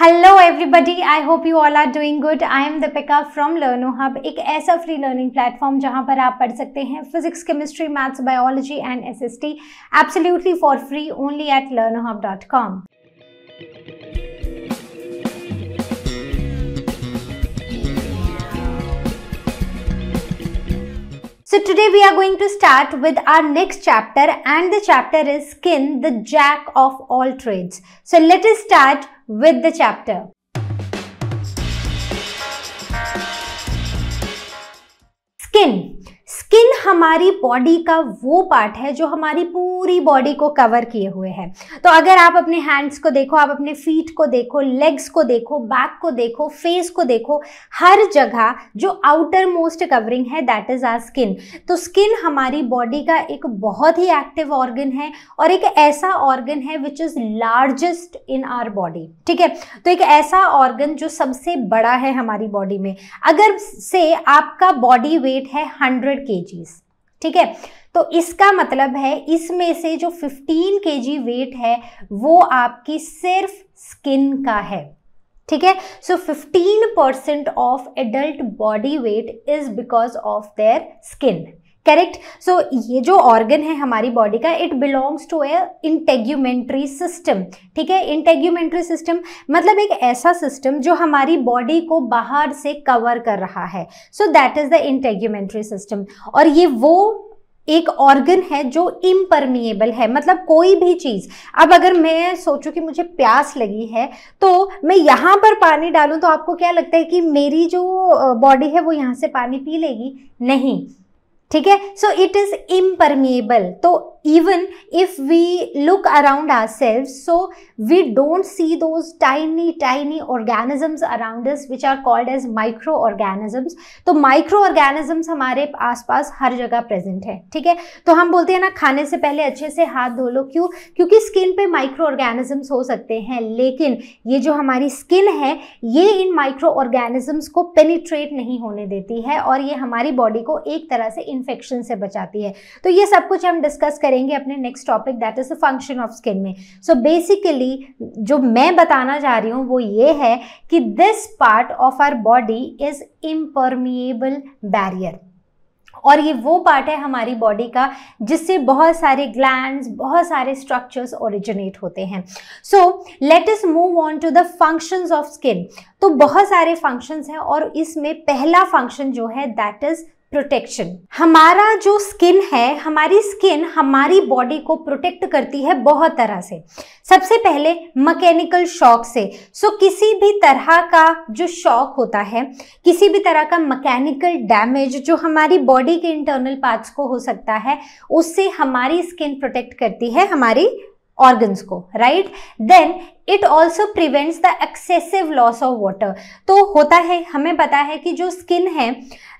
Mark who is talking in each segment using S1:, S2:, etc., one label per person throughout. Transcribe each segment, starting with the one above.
S1: Hello everybody I hope you all are doing good I am Deepika from Learno Hub एक ऐसा free learning platform जहां पर आप पढ़ सकते हैं physics chemistry maths biology and SST absolutely for free only at Learno Hub dot com So today we are going to start with our next chapter and the chapter is Skin, the Jack of all trades. So let us start with the chapter. Skin skin हमारी body का वो part है जो हमारी पूरी body को cover किए हुए है तो अगर आप अपने हैंड्स को देखो आप अपने फीट को देखो लेग्स को देखो बैक को देखो फेस को देखो हर जगह जो आउटर मोस्ट कवरिंग है दैट इज़ आर स्किन तो स्किन हमारी बॉडी का एक बहुत ही एक्टिव ऑर्गन है और एक ऐसा ऑर्गन है which is largest in our body ठीक है तो एक ऐसा ऑर्गन जो सबसे बड़ा है हमारी बॉडी में अगर से आपका बॉडी वेट है हंड्रेड के केजीज़ ठीक है तो इसका मतलब है इसमें से जो 15 के वेट है वो आपकी सिर्फ स्किन का है ठीक है so 15 percent of adult body weight is because of their skin correct so ये जो ऑर्गन है हमारी बॉडी का it belongs to a integumentary system ठीक है इंटेग्यूमेंट्री सिस्टम मतलब एक ऐसा सिस्टम जो हमारी बॉडी को बाहर से कवर कर रहा है so that is the integumentary system और ये वो एक ऑर्गन है जो इम्परमिएबल है मतलब कोई भी चीज़ अब अगर मैं सोचूं कि मुझे प्यास लगी है तो मैं यहाँ पर पानी डालूं तो आपको क्या लगता है कि मेरी जो बॉडी है वो यहाँ से पानी पी लेगी नहीं ठीक है सो इट इज इम्परमिएबल तो even if we look around ourselves so we don't see those tiny tiny organisms around which are called as microorganisms तो माइक्रो ऑर्गेनिजम्स हमारे आसपास हर जगह प्रेजेंट है ठीक है तो हम बोलते हैं ना खाने से पहले अच्छे से हाथ धो लो क्यों क्योंकि स्किन पे माइक्रो ऑर्गेनिजम्स हो सकते हैं लेकिन ये जो हमारी स्किन है ये इन माइक्रो ऑर्गेनिजम्स को पेनिट्रेट नहीं होने देती है और ये हमारी बॉडी को एक तरह से इन्फेक्शन से बचाती है तो ये सब कुछ हम डिस्कस करेंगे अपने next topic that is the function of skin में सो so बेसिकली जो मैं बताना चाह रही हूँ वो ये है कि this part of our body is impermeable barrier और ये वो पार्ट है हमारी बॉडी का जिससे बहुत सारे ग्लैंड्स बहुत सारे स्ट्रक्चर्स ओरिजिनेट होते हैं so let us move on to the functions of skin तो बहुत सारे फंक्शंस हैं और इसमें पहला फंक्शन जो है दैट इज़ प्रोटेक्शन हमारा जो स्किन है हमारी स्किन हमारी बॉडी को प्रोटेक्ट करती है बहुत तरह से सबसे पहले मैकेनिकल शॉक से सो किसी भी तरह का जो शॉक होता है किसी भी तरह का मैकेनिकल डैमेज जो हमारी बॉडी के इंटरनल पार्ट्स को हो सकता है उससे हमारी स्किन प्रोटेक्ट करती है हमारी ऑर्गन्स को right then it also prevents the excessive loss of water तो होता है हमें पता है कि जो स्किन है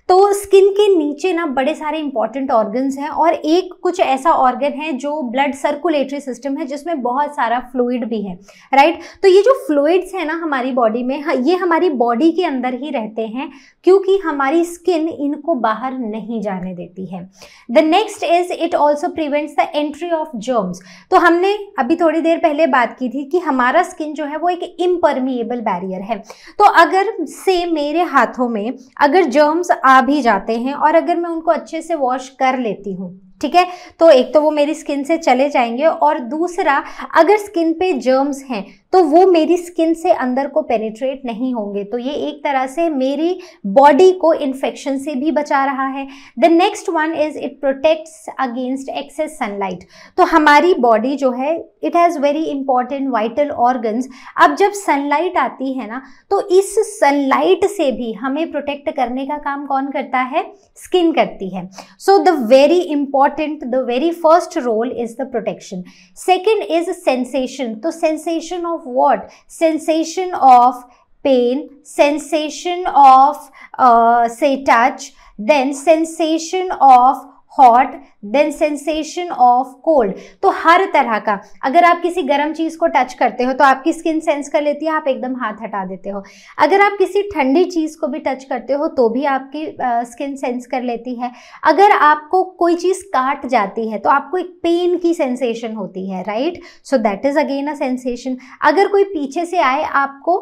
S1: तो स्किन के नीचे ना बड़े सारे इंपॉर्टेंट ऑर्गन्स हैं और एक कुछ ऐसा ऑर्गन है जो ब्लड सर्कुलेटरी सिस्टम है जिसमें बहुत सारा फ्लूइड भी है राइट तो ये जो फ्लूइड्स हैं ना हमारी बॉडी में हाँ, ये हमारी बॉडी के अंदर ही रहते हैं क्योंकि हमारी स्किन इनको बाहर नहीं जाने देती है the next is it also prevents the entry of germs तो हमने अभी थोड़ी देर पहले बात की थी कि हमारा स्किन जो है वो एक इम्परमिएबल बैरियर है तो अगर से मेरे हाथों में अगर जर्म्स आ भी जाते हैं और अगर मैं उनको अच्छे से वॉश कर लेती हूँ ठीक है तो एक तो वो मेरी स्किन से चले जाएंगे और दूसरा अगर स्किन पे जर्म्स हैं तो वो मेरी स्किन से अंदर को पेनिट्रेट नहीं होंगे तो ये एक तरह से मेरी बॉडी को इन्फेक्शन से भी बचा रहा है the next one is it protects against excess sunlight तो हमारी बॉडी जो है it has very important vital organs अब जब सनलाइट आती है ना तो इस सनलाइट से भी हमें प्रोटेक्ट करने का काम कौन करता है स्किन करती है so the very important important, the very first role is the protection. Second is sensation. So sensation of what? Sensation of pain, sensation of uh, say touch, then sensation of hot then sensation of cold तो हर तरह का अगर आप किसी गर्म चीज़ को touch करते हो तो आपकी स्किन सेंस कर लेती है आप एकदम हाथ हटा देते हो अगर आप किसी ठंडी चीज़ को भी टच करते हो तो भी आपकी स्किन सेंस कर लेती है अगर आपको कोई चीज़ काट जाती है तो आपको एक पेन की सेंसेशन होती है right so that is again a sensation अगर कोई पीछे से आए आपको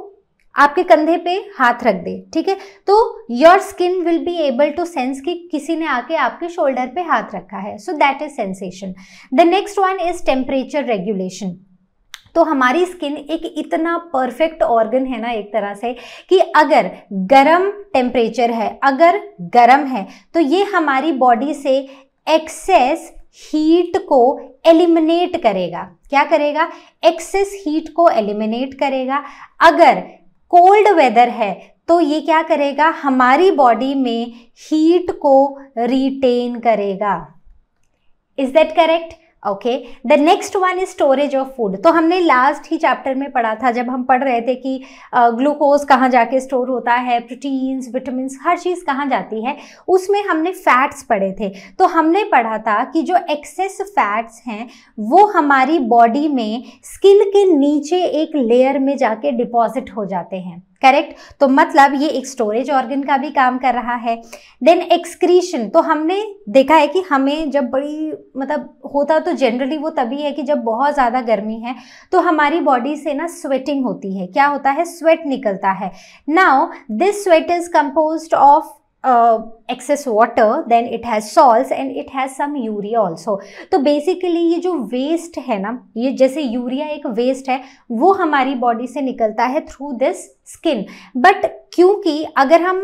S1: आपके कंधे पे हाथ रख दे ठीक है तो your skin will be able to sense कि किसी ने आके आपके शोल्डर पे हाथ रखा है so that is sensation the next one is temperature regulation तो हमारी स्किन एक इतना परफेक्ट ऑर्गन है ना एक तरह से कि अगर गर्म टेम्परेचर है अगर गर्म है तो ये हमारी बॉडी से एक्सेस हीट को एलिमिनेट करेगा क्या करेगा एक्सेस हीट को एलिमिनेट करेगा अगर कोल्ड वेदर है तो ये क्या करेगा हमारी बॉडी में हीट को रिटेन करेगा is that correct okay the next one is storage of food तो हमने लास्ट ही चैप्टर में पढ़ा था जब हम पढ़ रहे थे कि ग्लूकोज कहाँ जाके स्टोर होता है प्रोटीन्स विटामिन हर चीज़ कहाँ जाती है उसमें हमने फैट्स पढ़े थे तो हमने पढ़ा था कि जो एक्सेस फैट्स हैं वो हमारी बॉडी में स्किन के नीचे एक लेयर में जाके डिपॉजिट हो जाते हैं करेक्ट तो मतलब ये एक स्टोरेज ऑर्गन का भी काम कर रहा है देन एक्सक्रीशन तो हमने देखा है कि हमें जब बड़ी मतलब होता तो जनरली वो तभी है कि जब बहुत ज़्यादा गर्मी है तो हमारी बॉडी से ना स्वेटिंग होती है क्या होता है स्वेट निकलता है now this sweat is compose of uh, excess water then it has salts and it has some urea also तो basically ये जो waste है ना ये जैसे urea एक waste है वो हमारी body से निकलता है through this skin but क्योंकि अगर हम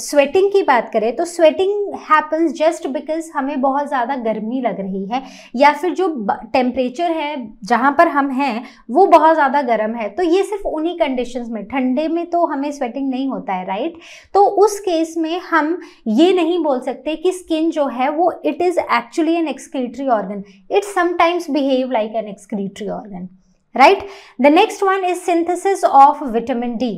S1: स्वेटिंग uh, की बात करें तो स्वेटिंग हैपन्स जस्ट बिकॉज हमें बहुत ज़्यादा गर्मी लग रही है या फिर जो टेम्परेचर है जहाँ पर हम हैं वो बहुत ज़्यादा गर्म है तो ये सिर्फ उन्हीं कंडीशंस में ठंडे में तो हमें स्वेटिंग नहीं होता है राइट तो उस केस में हम ये नहीं बोल सकते कि स्किन जो है वो it is actually an excretory organ it sometimes behave like an excretory organ right the next one is synthesis of vitamin D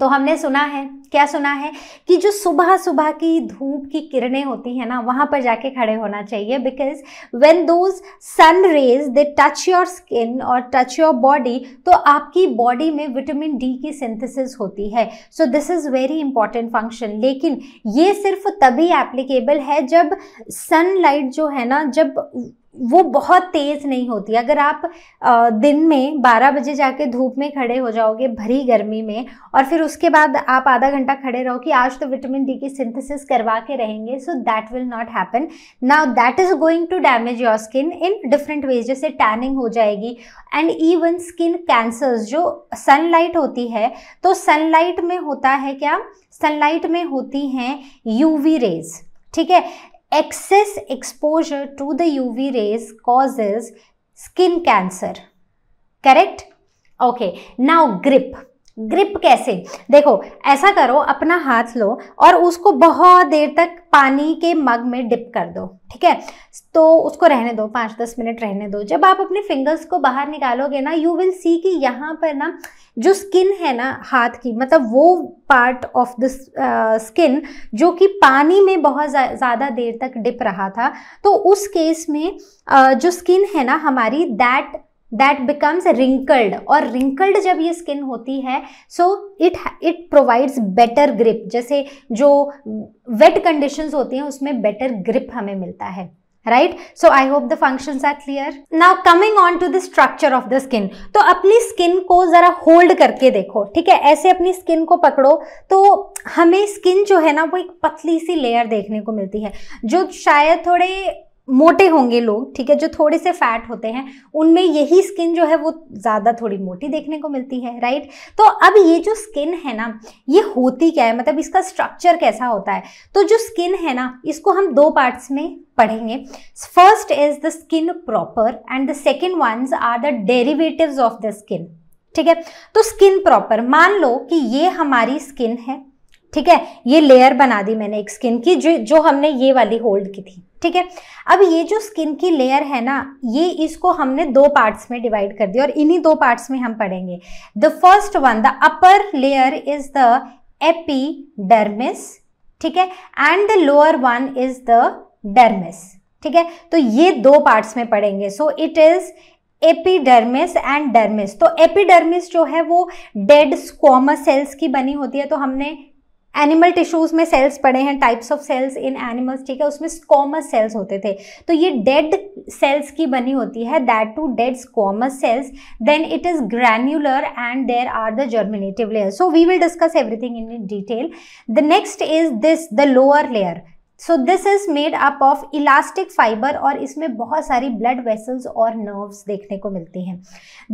S1: तो हमने सुना है क्या सुना है कि जो सुबह सुबह की धूप की किरणें होती हैं ना वहाँ पर जाके खड़े होना चाहिए because when those sun rays they touch your skin और टच योर बॉडी तो आपकी बॉडी में विटामिन डी की सिंथेसिस होती है so this is very important function लेकिन ये सिर्फ तभी एप्लीकेबल है जब सनलाइट जो है ना जब वो बहुत तेज़ नहीं होती अगर आप दिन में 12 बजे जाके धूप में खड़े हो जाओगे भरी गर्मी में और फिर उसके बाद आप आधा घंटा खड़े रहो कि आज तो विटामिन डी की सिंथेसिस करवा के रहेंगे so that will not happen now that is going to damage your skin in different ways जैसे टैनिंग हो जाएगी एंड इवन स्किन कैंसर्स जो सनलाइट होती है तो सनलाइट में होता है क्या सनलाइट में होती हैं यूवी रेज ठीक है excess exposure to the UV rays causes skin cancer. Correct? Okay. Now grip. Grip कैसे देखो ऐसा करो अपना हाथ लो और उसको बहुत देर तक पानी के मग में डिप कर दो ठीक है तो उसको रहने दो पाँच दस मिनट रहने दो जब आप अपने फिंगर्स को बाहर निकालोगे ना यू विल सी कि यहाँ पर ना जो स्किन है ना हाथ की मतलब वो पार्ट ऑफ द स्किन जो कि पानी में बहुत ज़्यादा देर तक डिप रहा था तो उस केस में uh, जो स्किन है ना हमारी दैट दैट बिकम्स रिंकल्ड और रिंकल्ड जब ये स्किन होती है so it it provides better grip जैसे जो वेट कंडीशंस होती हैं उसमें बेटर ग्रिप हमें मिलता है right so I hope the function are clear now coming on to the structure of the skin तो अपनी स्किन को जरा होल्ड करके देखो ठीक है ऐसे अपनी स्किन को पकड़ो तो हमें स्किन जो है ना वो एक पतली सी लेयर देखने को मिलती है जो शायद थोड़े मोटे होंगे लोग ठीक है जो थोड़े से फैट होते हैं उनमें यही स्किन जो है वो ज़्यादा थोड़ी मोटी देखने को मिलती है राइट तो अब ये जो स्किन है ना ये होती क्या है मतलब इसका स्ट्रक्चर कैसा होता है तो जो स्किन है ना इसको हम दो पार्ट्स में पढ़ेंगे first is the skin proper and the second ones are the derivative of the skin ठीक है तो स्किन प्रॉपर मान लो कि ये हमारी स्किन है ठीक है ये लेयर बना दी मैंने एक स्किन की जो जो हमने ये वाली होल्ड की थी ठीक है अब ये जो स्किन की लेयर है ना ये इसको हमने दो पार्ट्स में डिवाइड कर दिया और इन्हीं दो पार्ट्स में हम पढ़ेंगे the first one the upper layer is the epidermis ठीक है and the lower one is the dermis ठीक है तो ये दो पार्ट्स में पढ़ेंगे so it is epidermis and dermis तो एपीडर्मिस जो है वो डेड स्क्वामा सेल्स की बनी होती है तो हमने एनिमल टिश्यूज में सेल्स पड़े हैं types of cells in animals ठीक है उसमें स्कॉमस सेल्स होते थे तो ये डेड सेल्स की बनी होती है that two dead squamous cells then it is granular and there are the germinative layer so we will discuss everything in detail the next is this the lower layer so this is made up of elastic fibre और इसमें बहुत सारी blood vessels और nerves देखने को मिलती हैं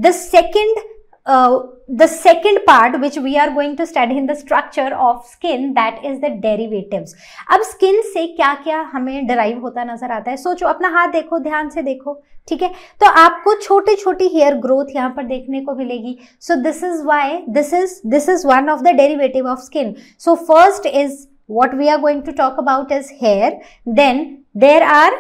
S1: the second uh, the second part which we are going to study in the structure of skin that is the derivatives अब skin से क्या क्या हमें derive होता नजर आता है सोचो अपना हाथ देखो ध्यान से देखो ठीक है तो आपको छोटी छोटी हेयर ग्रोथ यहाँ पर देखने को मिलेगी so this is why this is this is one of the derivative of skin so first is what we are going to talk about is hair then there are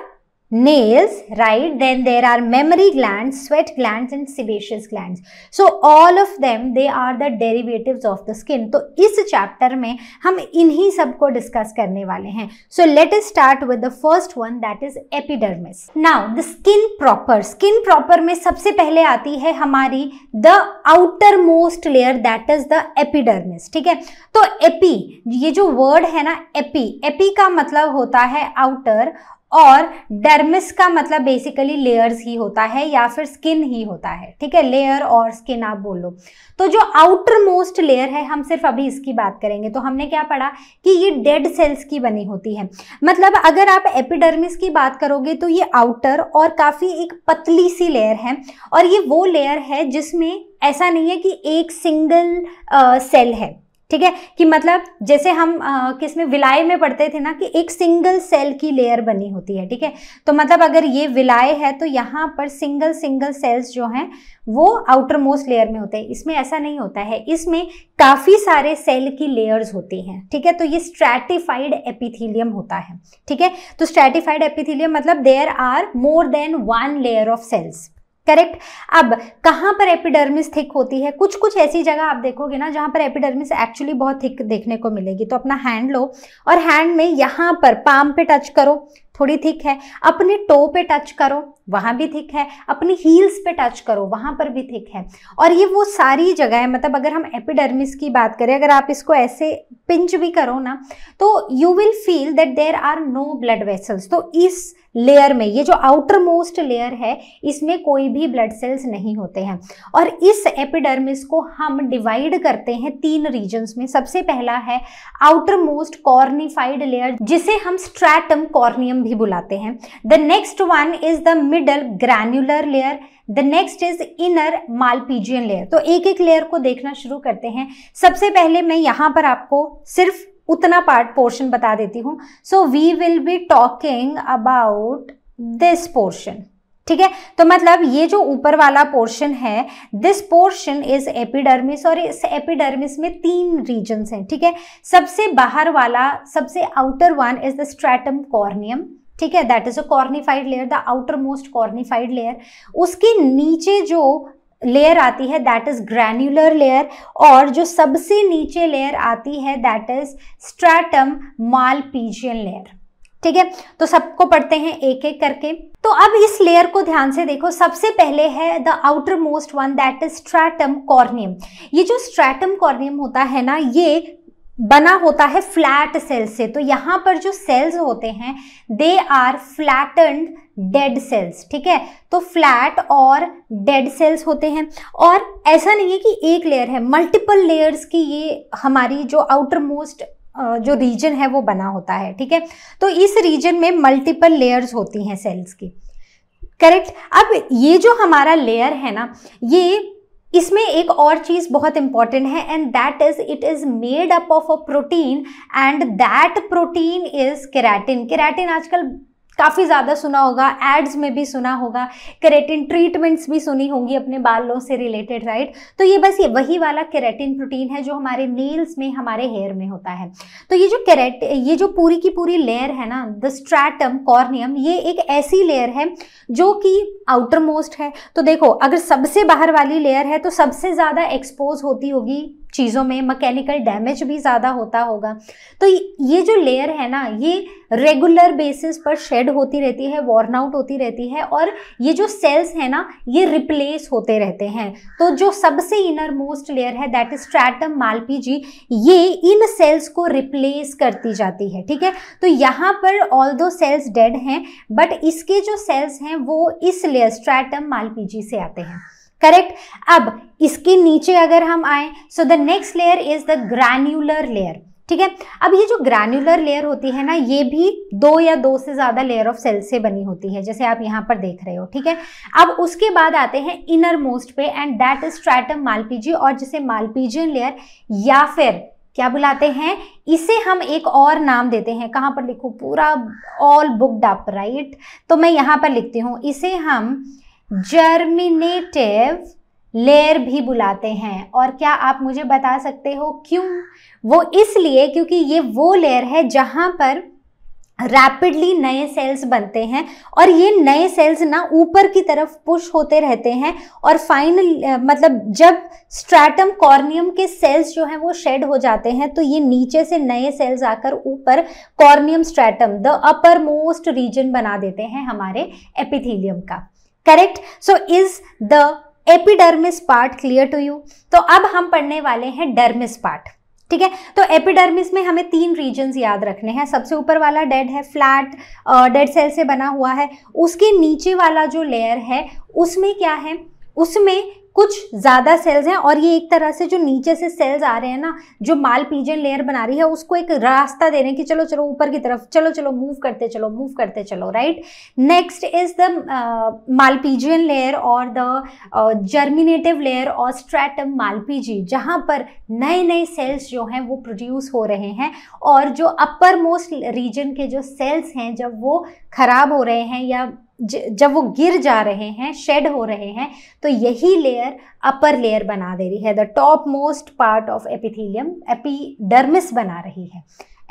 S1: nails right then there are memory glands sweat glands and sebaceous glands so all of them they are the derivatives of the skin तो इस chapter में हम इन्हीं सब को discuss करने वाले हैं so let us start with the first one that is epidermis now the skin proper skin proper में सबसे पहले आती है हमारी the outermost layer that is the epidermis ठीक है तो एपी ये जो वर्ड है ना एपी एपी का मतलब होता है आउटर और डर्मिस का मतलब बेसिकली लेयर्स ही होता है या फिर स्किन ही होता है ठीक है लेयर और स्किन आप बोल लो तो जो आउटर मोस्ट लेयर है हम सिर्फ अभी इसकी बात करेंगे तो हमने क्या पढ़ा कि ये डेड सेल्स की बनी होती है मतलब अगर आप एपिडर्मिस की बात करोगे तो ये आउटर और काफ़ी एक पतली सी लेयर है और ये वो लेयर है जिसमें ऐसा नहीं है कि एक सिंगल सेल है ठीक है कि मतलब जैसे हम किसमें किस में विलाय में पढ़ते थे ना कि एक सिंगल सेल की लेयर बनी होती है ठीक है तो मतलब अगर ये विलाय है तो यहाँ पर सिंगल सिंगल सेल्स जो हैं वो आउटर मोस्ट लेयर में होते हैं इसमें ऐसा नहीं होता है इसमें काफ़ी सारे सेल की लेयर्स होती हैं ठीक है तो ये स्ट्रेटिफाइड एपिथीलियम होता है ठीक है तो स्ट्रेटिफाइड एपिथीलियम मतलब there are more than one layer of cells correct अब कहाँ पर एपिडर्मिस थिक होती है कुछ कुछ ऐसी जगह आप देखोगे ना जहाँ पर एपिडर्मिस एक्चुअली बहुत थिक देखने को मिलेगी तो अपना हैंड लो और हैंड में यहाँ पर पाम पे टच करो थोड़ी थिक है अपने टो पे टच करो वहाँ भी थिक है अपने हील्स पे टच करो वहाँ पर भी थिक है और ये वो सारी जगह है मतलब अगर हम एपिडर्मिस की बात करें अगर आप इसको ऐसे पिंच भी करो ना तो you will feel that there are no blood vessels तो इस लेयर में ये जो आउटर मोस्ट लेयर है इसमें कोई भी ब्लड सेल्स नहीं होते हैं और इस एपिडर्मिस को हम डिवाइड करते हैं तीन रीजन्स में सबसे पहला है आउटर मोस्ट कॉर्निफाइड लेयर जिसे हम स्ट्रैटम कॉर्नियम भी बुलाते हैं the next one is the middle granular layer the next is inner Malpighian layer तो एक एक लेयर को देखना शुरू करते हैं सबसे पहले मैं यहाँ पर आपको सिर्फ उतना पार्ट पोर्शन बता देती हूँ so we will be talking about this portion ठीक है तो मतलब ये जो ऊपर वाला पोर्शन है दिस पोर्शन इज एपिडर्मिस और इस एपिडर्मिस में तीन रीजन हैं ठीक है सबसे बाहर वाला सबसे outer one is the stratum corneum ठीक है that is a cornified layer the outermost cornified layer उसके नीचे जो लेयर आती है दैट इज़ ग्रैन्युलर लेयर और जो सबसे नीचे लेयर आती है that is stratum Malpighian layer ठीक है तो सबको पढ़ते हैं एक एक करके तो अब इस लेयर को ध्यान से देखो सबसे पहले है the outermost one that is stratum corneum ये जो स्ट्रैटम कॉर्नियम होता है ना ये बना होता है फ्लैट सेल से तो यहाँ पर जो सेल्स होते हैं they are flattened dead cells ठीक है तो फ्लैट और डेड सेल्स होते हैं और ऐसा नहीं है कि एक लेयर है मल्टीपल लेयर्स की ये हमारी जो आउटर मोस्ट जो रीजन है वो बना होता है ठीक है तो इस रीजन में मल्टीपल लेयर्स होती हैं सेल्स की करेक्ट अब ये जो हमारा लेयर है ना ये इसमें एक और चीज़ बहुत इंपॉर्टेंट है and that is it is made up of a protein and that protein is keratin keratin आजकल काफ़ी ज़्यादा सुना होगा एड्स में भी सुना होगा केरेटिन ट्रीटमेंट्स भी सुनी होंगी अपने बालों से रिलेटेड राइट तो ये बस ये वही वाला केरेटिन प्रोटीन है जो हमारे नेल्स में हमारे हेयर में होता है तो ये जो केरेट ये जो पूरी की पूरी लेयर है ना द स्ट्रैटम कॉर्नियम ये एक ऐसी लेयर है जो कि आउटर मोस्ट है तो देखो अगर सबसे बाहर वाली लेयर है तो सबसे ज़्यादा एक्सपोज होती होगी चीज़ों में मकैनिकल डैमेज भी ज़्यादा होता होगा तो ये जो लेयर है ना ये रेगुलर बेसिस पर शेड होती रहती है वॉर्न आउट होती रहती है और ये जो सेल्स है ना ये रिप्लेस होते रहते हैं तो जो सबसे इनर मोस्ट लेयर है दैट इज स्ट्रैटम मालपीजी ये इन सेल्स को रिप्लेस करती जाती है ठीक है तो यहाँ पर ऑल दो सेल्स डेड हैं बट इसके जो सेल्स हैं वो इस लेयर स्ट्रैटम मालपीजी से आते हैं करेक्ट अब इसके नीचे अगर हम आए so the next layer is the granular layer ठीक है अब ये जो ग्रैन्युलर लेयर होती है ना ये भी दो या दो से ज़्यादा लेयर ऑफ सेल से बनी होती है जैसे आप यहाँ पर देख रहे हो ठीक है अब उसके बाद आते हैं इनर मोस्ट पे and that is stratum Malpighi और जिसे मालपीजियन लेयर या फिर क्या बुलाते हैं इसे हम एक और नाम देते हैं कहाँ पर लिखू पूरा ऑल बुकड अप राइट तो मैं यहां पर लिखती हूँ इसे हम जर्मिनेटिव लेयर भी बुलाते हैं और क्या आप मुझे बता सकते हो क्यों वो इसलिए क्योंकि ये वो लेयर है जहाँ पर रैपिडली नए सेल्स बनते हैं और ये नए सेल्स ना ऊपर की तरफ पुश होते रहते हैं और फाइनल मतलब जब स्ट्रैटम कॉर्नियम के सेल्स जो हैं वो शेड हो जाते हैं तो ये नीचे से नए सेल्स आकर ऊपर corneum stratum the uppermost region बना देते हैं हमारे एपिथीलियम का correct so is the epidermis part clear to you तो अब हम पढ़ने वाले हैं डर्मिस पार्ट ठीक है तो एपिडर्मिस में हमें तीन रीजन्स याद रखने हैं सबसे ऊपर वाला डेड है फ्लैट डेड सेल से बना हुआ है उसके नीचे वाला जो लेयर है उसमें क्या है उसमें कुछ ज़्यादा सेल्स हैं और ये एक तरह से जो नीचे से सेल्स आ रहे हैं ना जो माल पीजन लेयर बना रही है उसको एक रास्ता दे रहे हैं कि चलो चलो ऊपर की तरफ चलो चलो मूव करते चलो मूव करते चलो right next is the Malpighian layer और द जर्मिनेटिव लेयर और स्ट्रैटम मालपीजी जहाँ पर नए नए सेल्स जो हैं वो प्रोड्यूस हो रहे हैं और जो अपर मोस्ट रीजन के जो सेल्स हैं जब वो ख़राब हो रहे हैं या जब वो गिर जा रहे हैं शेड हो रहे हैं तो यही लेयर अपर लेयर बना दे रही है the topmost part of epithelium epidermis बना रही है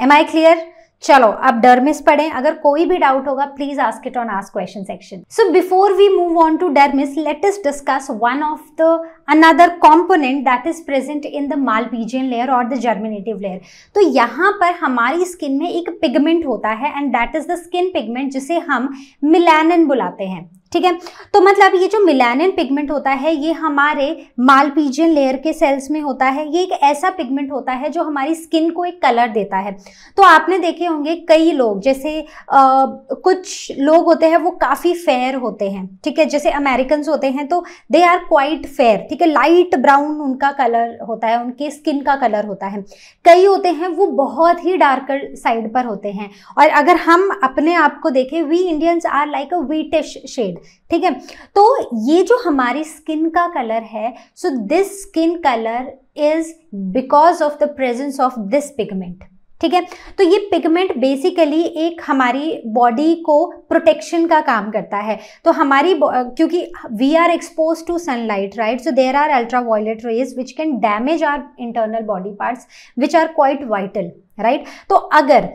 S1: एम आई क्लियर चलो अब डर्मिस पढ़ें अगर कोई भी डाउट होगा please ask it on ask question section so before we move on to dermis let us discuss one of the another component that is present in the Malpighian layer और the germinative layer तो यहाँ पर हमारी skin में एक pigment होता है and that is the skin pigment जिसे हम मिलानन बुलाते हैं ठीक है तो मतलब ये जो मिलानिन पिगमेंट होता है ये हमारे मालपीजियन लेयर के सेल्स में होता है ये एक ऐसा पिगमेंट होता है जो हमारी स्किन को एक कलर देता है तो आपने देखे होंगे कई लोग जैसे आ, कुछ लोग होते हैं वो काफ़ी फेयर होते हैं ठीक है जैसे अमेरिकन होते हैं तो दे आर क्वाइट फेयर ठीक ठीक है लाइट ब्राउन उनका कलर होता है उनके स्किन का कलर होता है कई होते हैं वो बहुत ही डार्कर साइड पर होते हैं और अगर हम अपने आप को देखें we Indians are like a wheatish shade ठीक है तो ये जो हमारी स्किन का कलर है so this skin colour is because of the presence of this pigment ठीक है तो ये पिगमेंट बेसिकली एक हमारी बॉडी को प्रोटेक्शन का काम करता है तो हमारी क्योंकि we are expose to sunlight right so there are ultraviolet rays which can damage our internal body parts which are quite vital right तो अगर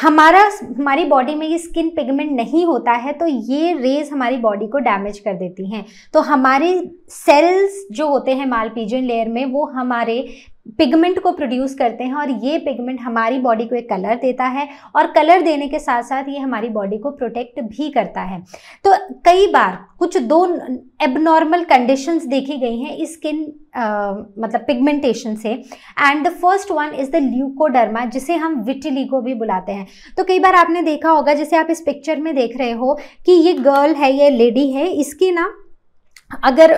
S1: हमारा हमारी बॉडी में ये स्किन पिगमेंट नहीं होता है तो ये रेज हमारी बॉडी को डैमेज कर देती हैं तो हमारे सेल्स जो होते हैं मालपीजन लेयर में वो हमारे पिगमेंट को प्रोड्यूस करते हैं और ये पिगमेंट हमारी बॉडी को एक कलर देता है और कलर देने के साथ साथ ये हमारी बॉडी को प्रोटेक्ट भी करता है तो कई बार कुछ दो एबनॉर्मल कंडीशंस देखी गई हैं स्किन मतलब पिगमेंटेशन से and the first one is the leukoderma जिसे हम विटिलीगो भी बुलाते हैं तो कई बार आपने देखा होगा जैसे आप इस पिक्चर में देख रहे हो कि ये गर्ल है ये लेडी है इसकी ना अगर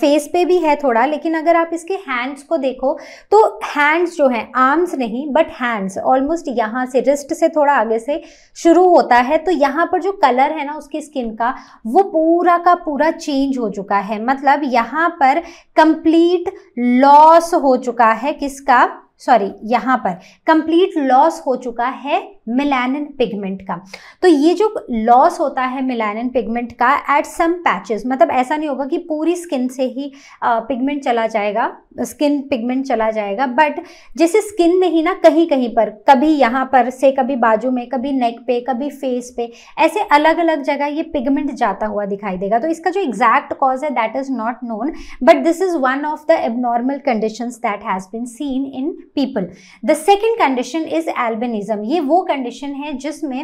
S1: फेस पे भी है थोड़ा लेकिन अगर आप इसके हैंड्स को देखो तो हैंड्स जो हैं आर्म्स नहीं बट हैंड्स ऑलमोस्ट यहाँ से रिस्ट से थोड़ा आगे से शुरू होता है तो यहाँ पर जो कलर है ना उसकी स्किन का वो पूरा का पूरा चेंज हो चुका है मतलब यहाँ पर कंप्लीट लॉस हो चुका है किसका सॉरी यहाँ पर कंप्लीट लॉस हो चुका है मिलानिन पिगमेंट का तो ये जो लॉस होता है मिलानिन पिगमेंट का एट सम पैचेस मतलब ऐसा नहीं होगा कि पूरी स्किन से ही पिगमेंट चला जाएगा स्किन पिगमेंट चला जाएगा बट जैसे स्किन में ही ना कहीं कहीं पर कभी यहाँ पर से कभी बाजू में कभी नेक पे कभी फेस पे ऐसे अलग अलग जगह ये पिगमेंट जाता हुआ दिखाई देगा तो इसका जो एग्जैक्ट कॉज है that is not known but this is one of the abnormal condition that has been seen in people the second condition is albinism ये वो कंडीशन है जिसमें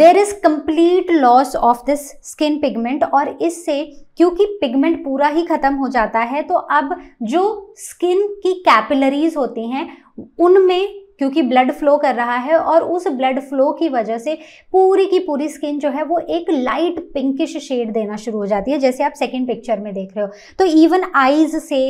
S1: there is complete loss of this skin pigment और इससे क्योंकि pigment पूरा ही ख़त्म हो जाता है तो अब जो स्किन की कैपिलरीज होती हैं उनमें क्योंकि ब्लड फ्लो कर रहा है और उस ब्लड फ्लो की वजह से पूरी की पूरी स्किन जो है वो एक लाइट पिंकिश शेड देना शुरू हो जाती है जैसे आप सेकेंड पिक्चर में देख रहे हो तो इवन आईज से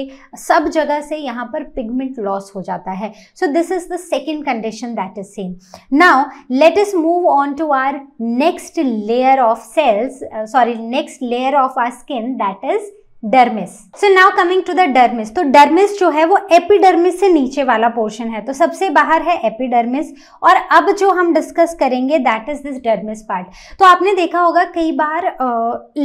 S1: सब जगह से यहाँ पर पिगमेंट लॉस हो जाता है so this is the second condition that is seen now let us move on to our next layer of cells sorry next layer of our skin that is dermis so now coming to the dermis तो dermis जो है वो epidermis से नीचे वाला portion है तो सबसे बाहर है एपिडर्मिस और अब जो हम डिस्कस करेंगे that is this dermis part तो आपने देखा होगा कई बार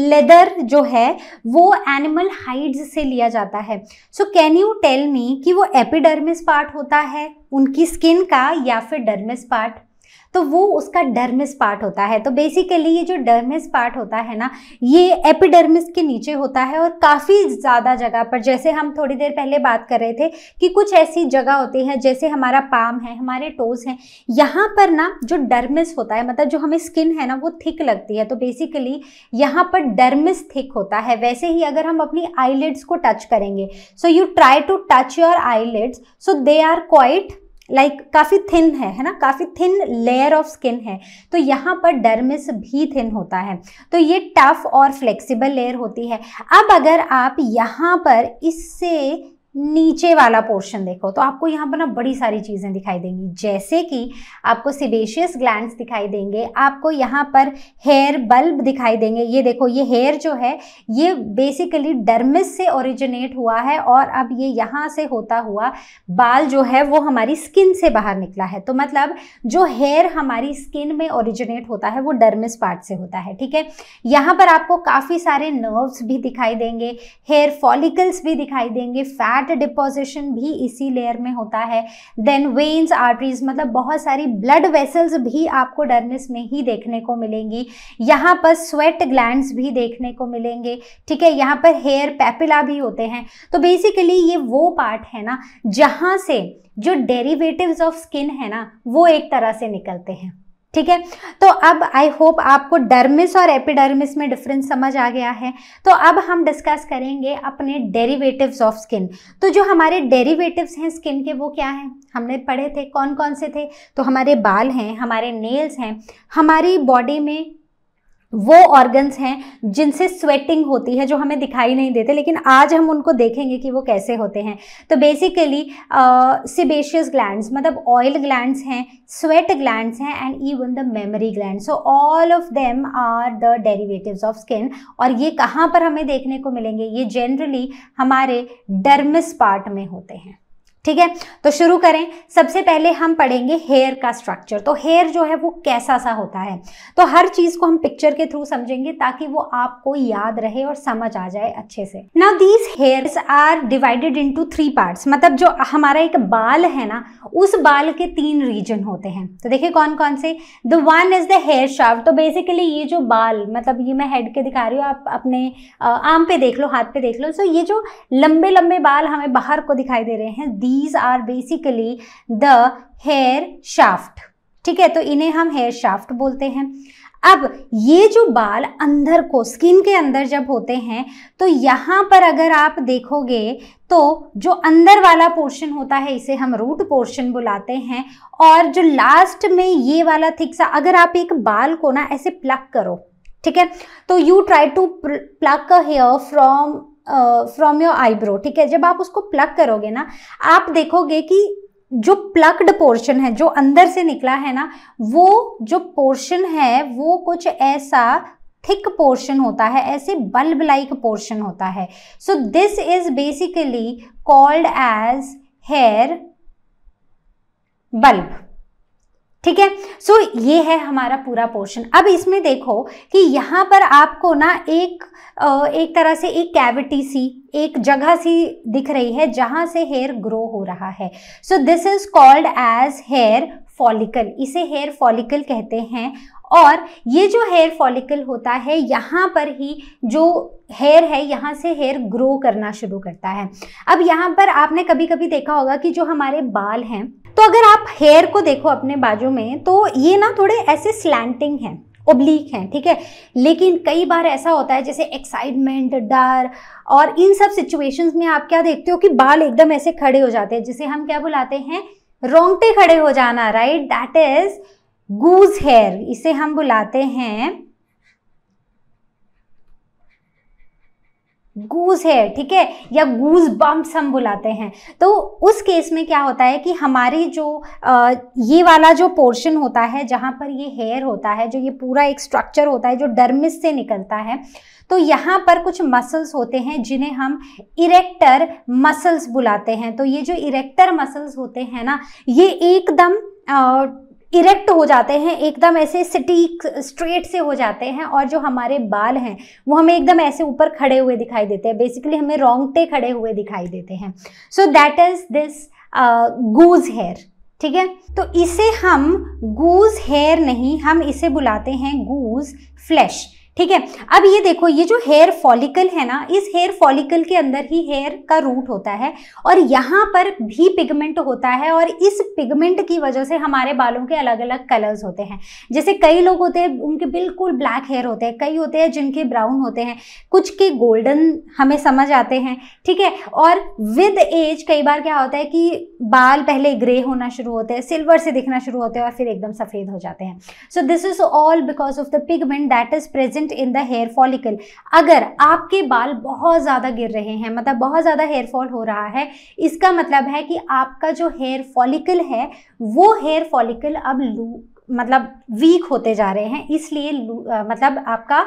S1: लेदर uh, जो है वो एनिमल हाइड्स से लिया जाता है so can you tell me कि वो एपिडर्मिस पार्ट होता है उनकी स्किन का या फिर डर्मिस पार्ट तो वो उसका डर्मिस पार्ट होता है तो बेसिकली ये जो डर्मिस पार्ट होता है ना ये एपिडर्मिस के नीचे होता है और काफ़ी ज़्यादा जगह पर जैसे हम थोड़ी देर पहले बात कर रहे थे कि कुछ ऐसी जगह होती है जैसे हमारा पाम है हमारे टोज हैं यहाँ पर ना जो डर्मिस होता है मतलब जो हमें स्किन है ना वो थिक लगती है तो बेसिकली यहाँ पर डर्मिस थिक होता है वैसे ही अगर हम अपनी आईलिड्स को टच करेंगे so you try to touch your eyelids so they are quite like like, काफ़ी थिन है है ना काफ़ी थिन लेयर ऑफ स्किन है तो यहाँ पर डर्मिस भी थिन होता है तो ये टफ और फ्लेक्सिबल लेयर होती है अब अगर आप यहाँ पर इससे नीचे वाला पोर्शन देखो तो आपको यहाँ पर ना बड़ी सारी चीज़ें दिखाई देंगी जैसे कि आपको सिबेशियस ग्लैंड्स दिखाई देंगे आपको यहाँ पर हेयर बल्ब दिखाई देंगे ये देखो ये हेयर जो है ये बेसिकली डर्मिस से ओरिजिनेट हुआ है और अब ये यहाँ से होता हुआ बाल जो है वो हमारी स्किन से बाहर निकला है तो मतलब जो हेयर हमारी स्किन में ओरिजिनेट होता है वो डर्मिस पार्ट से होता है ठीक है यहाँ पर आपको काफ़ी सारे नर्व्स भी दिखाई देंगे हेयर फॉलिकल्स भी दिखाई देंगे फैट फैट डिपोजिशन भी इसी लेयर में होता है देन वेन्स आर्टरीज मतलब बहुत सारी ब्लड वेसल्स भी आपको डर्मिस में ही देखने को मिलेंगी यहाँ पर स्वेट ग्लैंड भी देखने को मिलेंगे ठीक है यहाँ पर हेयर पैपिला भी होते हैं तो बेसिकली ये वो पार्ट है ना जहाँ से जो डेरिवेटिव्स ऑफ स्किन है ना वो एक तरह से निकलते हैं ठीक है तो अब आई होप आपको डर्मिस और एपिडर्मिस में डिफरेंस समझ आ गया है तो अब हम डिस्कस करेंगे अपने डेरिवेटिव्स ऑफ स्किन तो जो हमारे डेरिवेटिव्स हैं स्किन के वो क्या हैं हमने पढ़े थे कौन कौन से थे तो हमारे बाल हैं हमारे नेल्स हैं हमारी बॉडी में वो ऑर्गन्स हैं जिनसे स्वेटिंग होती है जो हमें दिखाई नहीं देते लेकिन आज हम उनको देखेंगे कि वो कैसे होते हैं तो बेसिकली सिबेशियस ग्लैंड्स मतलब ऑयल ग्लैंड्स हैं स्वेट ग्लैंड्स हैं and even the mammary gland so all of them are the derivatives of skin और ये कहाँ पर हमें देखने को मिलेंगे ये जनरली हमारे डर्मिस पार्ट में होते हैं ठीक है तो शुरू करें सबसे पहले हम पढ़ेंगे हेयर का स्ट्रक्चर तो हेयर जो है वो कैसा सा होता है तो हर चीज़ को हम पिक्चर के थ्रू समझेंगे ताकि वो आपको याद रहे और समझ आ जाए अच्छे से now these hairs are divided into three parts मतलब जो हमारा एक बाल है ना उस बाल के तीन रीजन होते हैं तो देखिये कौन कौन से the one is the hair शार्व तो बेसिकली ये जो बाल मतलब ये मैं हेड के दिखा रही हूँ आप अपने आम पे देख लो हाथ पे देख लो सो so ये जो लंबे लंबे बाल हमें बाहर को दिखाई दे रहे हैं the these are basically the hair shaft ठीक है तो इन्हें हम हेयर शाफ्ट बोलते हैं अब ये जो बाल अंदर को स्किन के अंदर जब होते हैं तो यहां पर अगर आप देखोगे तो जो अंदर वाला पोर्शन होता है इसे हम रूट पोर्शन बुलाते हैं और जो लास्ट में ये वाला थिक सा अगर आप एक बाल को ना ऐसे प्लक करो ठीक है तो you try to pluck hair from from your eyebrow ठीक है जब आप उसको प्लग करोगे ना आप देखोगे कि जो प्लग्ड पोर्शन है जो अंदर से निकला है ना वो जो पोर्शन है वो कुछ ऐसा थिक पोर्शन होता है ऐसे बल्ब लाइक पोर्शन होता है so this is basically called as hair bulb ठीक है सो ये है हमारा पूरा पोर्शन अब इसमें देखो कि यहाँ पर आपको ना एक एक तरह से एक कैविटी सी एक जगह सी दिख रही है जहाँ से हेयर ग्रो हो रहा है so this is called as hair follicle इसे हेयर फॉलिकल कहते हैं और ये जो हेयर फॉलिकल होता है यहाँ पर ही जो हेयर है यहाँ से हेयर ग्रो करना शुरू करता है अब यहाँ पर आपने कभी कभी देखा होगा कि जो हमारे बाल हैं तो अगर आप हेयर को देखो अपने बाजू में तो ये ना थोड़े ऐसे स्लैंटिंग हैं ओब्लीक हैं ठीक है लेकिन कई बार ऐसा होता है जैसे एक्साइटमेंट डर और इन सब सिचुएशंस में आप क्या देखते हो कि बाल एकदम ऐसे खड़े हो जाते हैं जिसे हम क्या बुलाते हैं रोंगटे खड़े हो जाना right that is goose hair इसे हम बुलाते हैं गूज है ठीक है या गूज बम्प्स हम बुलाते हैं तो उस केस में क्या होता है कि हमारी जो आ, ये वाला जो पोर्शन होता है जहाँ पर ये हेयर होता है जो ये पूरा एक स्ट्रक्चर होता है जो डर्मिस से निकलता है तो यहाँ पर कुछ मसल्स होते हैं जिन्हें हम इरेक्टर मसल्स बुलाते हैं तो ये जो इरेक्टर मसल्स होते हैं ना ये एकदम इरेक्ट हो जाते हैं एकदम ऐसे सटीक स्ट्रेट से हो जाते हैं और जो हमारे बाल हैं वो हमें एकदम ऐसे ऊपर खड़े हुए दिखाई देते हैं बेसिकली हमें रोंगटे खड़े हुए दिखाई देते हैं so that is this goose hair ठीक है तो इसे हम गूज हेयर नहीं हम इसे बुलाते हैं गूज फ्लैश ठीक है अब ये देखो ये जो हेयर फॉलिकल है ना इस हेयर फॉलिकल के अंदर ही हेयर का रूट होता है और यहाँ पर भी पिगमेंट होता है और इस पिगमेंट की वजह से हमारे बालों के अलग अलग कलर्स होते हैं जैसे कई लोग होते हैं उनके बिल्कुल ब्लैक हेयर होते हैं कई होते हैं जिनके ब्राउन होते हैं कुछ के गोल्डन हमें समझ आते हैं ठीक है और विद एज कई बार क्या होता है कि बाल पहले ग्रे होना शुरू होते हैं सिल्वर से दिखना शुरू होते हैं और फिर एकदम सफ़ेद हो जाते हैं so this is all because of the pigment that is present present in the hair follicle अगर आपके बाल बहुत ज़्यादा गिर रहे हैं मतलब बहुत ज़्यादा हेयर फॉल हो रहा है इसका मतलब है कि आपका जो हेयर फॉलिकल है वो हेयर फॉलिकल अब लू मतलब वीक होते जा रहे हैं इसलिए मतलब आपका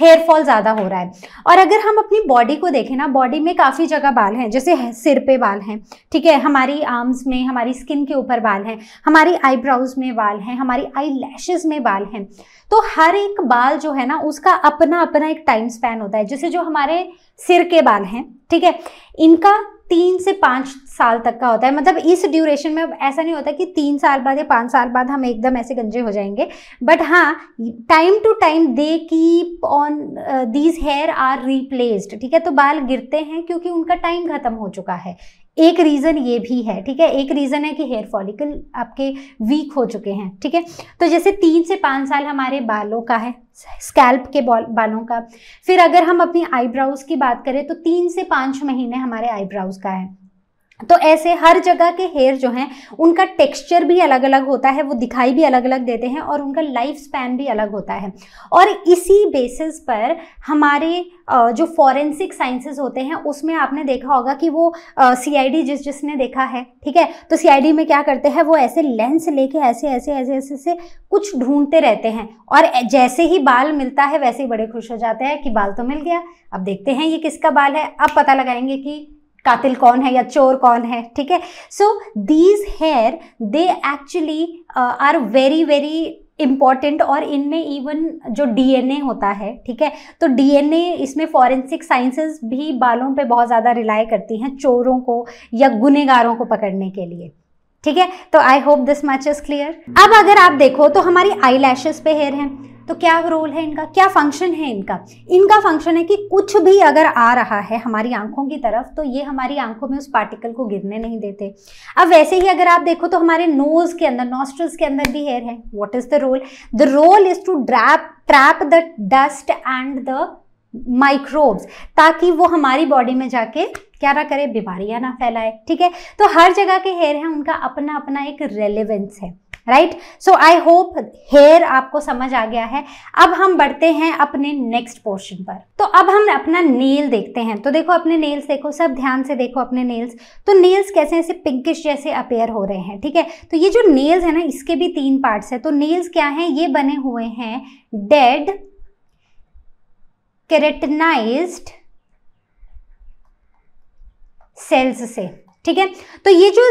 S1: हेयर फॉल ज़्यादा हो रहा है और अगर हम अपनी बॉडी को देखें ना बॉडी में काफ़ी जगह बाल हैं जैसे सिर पे बाल हैं ठीक है हमारी आर्म्स में हमारी स्किन के ऊपर बाल हैं हमारी आईब्राउज में बाल हैं हमारी आई लैशेज़ में बाल हैं तो हर एक बाल जो है ना उसका अपना अपना एक टाइम स्पैन होता है जैसे जो हमारे सिर के बाल हैं ठीक है इनका तीन से पाँच साल तक का होता है मतलब इस ड्यूरेशन में अब ऐसा नहीं होता कि तीन साल बाद या पाँच साल बाद हम एकदम ऐसे गंजे हो जाएंगे बट हाँ time to time they keep on these hair are replaced ठीक है तो बाल गिरते हैं क्योंकि उनका टाइम ख़त्म हो चुका है एक रीज़न ये भी है ठीक है एक रीज़न है कि हेयर फॉलिकल आपके वीक हो चुके हैं ठीक है तो जैसे तीन से पाँच साल हमारे बालों का है स्कैल्प के बालों का फिर अगर हम अपनी आईब्राउज़ की बात करें तो तीन से पाँच महीने हमारे आईब्राउज़ का है तो ऐसे हर जगह के हेयर जो हैं उनका टेक्सचर भी अलग अलग होता है वो दिखाई भी अलग अलग देते हैं और उनका लाइफ स्पैन भी अलग होता है और इसी बेसिस पर हमारे जो फॉरेंसिक साइंसेज होते हैं उसमें आपने देखा होगा कि वो सीआईडी जिस जिसने देखा है ठीक है तो सीआईडी में क्या करते हैं वो ऐसे लेंस लेके ऐसे ऐसे ऐसे ऐसे से कुछ ढूंढते रहते हैं और जैसे ही बाल मिलता है वैसे ही बड़े खुश हो जाते हैं कि बाल तो मिल गया अब देखते हैं ये किसका बाल है अब पता लगाएंगे कि कातिल कौन है या चोर कौन है ठीक है so these hair they actually are very very important और इनमें इवन जो डीएनए होता है ठीक है तो डीएनए इसमें फॉरेंसिक साइंसेस भी बालों पे बहुत ज़्यादा रिलाय करती हैं चोरों को या गुनेगारों को पकड़ने के लिए ठीक है तो I hope this much is clear अब अगर आप देखो तो हमारी आई लैशेज पे हेयर हैं तो क्या रोल है इनका क्या फंक्शन है इनका इनका फंक्शन है कि कुछ भी अगर आ रहा है हमारी आंखों की तरफ तो ये हमारी आंखों में उस पार्टिकल को गिरने नहीं देते अब वैसे ही अगर आप देखो तो हमारे नोज के अंदर नॉस्ट्रल्स के अंदर भी हेयर है what is the role the role is to trap trap the dust and the microbes ताकि वो हमारी बॉडी में जाके क्या ना करे बीमारियां ना फैलाए ठीक है तो हर जगह के हेयर है उनका अपना अपना एक रेलिवेंस है right so I hope hair आपको समझ आ गया है अब हम बढ़ते हैं अपने नेक्स्ट पोर्शन पर तो अब हम अपना नेल देखते हैं तो देखो अपने नेल्स देखो सब ध्यान से देखो अपने नेल्स तो नेल्स कैसे ऐसे पिंकिश जैसे अपेयर हो रहे हैं ठीक है तो ये जो नेल्स है ना इसके भी तीन पार्ट्स है तो नेल्स क्या है ये बने हुए हैं डेड केरेटनाइज सेल्स से ठीक है तो ये जो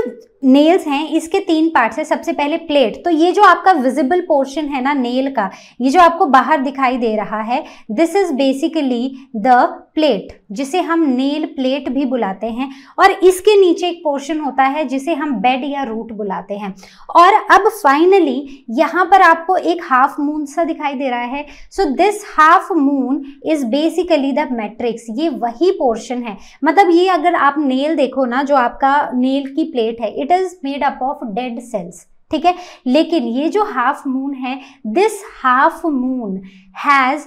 S1: नेल्स हैं इसके तीन पार्ट्स हैं सबसे पहले प्लेट तो ये जो आपका विजिबल पोर्शन है ना नेल का ये जो आपको बाहर दिखाई दे रहा है this is basically the plate जिसे हम नेल प्लेट भी बुलाते हैं और इसके नीचे एक पोर्शन होता है जिसे हम बेड या रूट बुलाते हैं और अब फाइनली यहाँ पर आपको एक हाफ मून सा दिखाई दे रहा है so this half moon is basically the matrix ये वही पोर्शन है मतलब ये अगर आप नेल देखो ना जो आपका नेल की प्लेट है it is made up of dead cells ठीक है लेकिन ये जो हाफ मून है this half moon has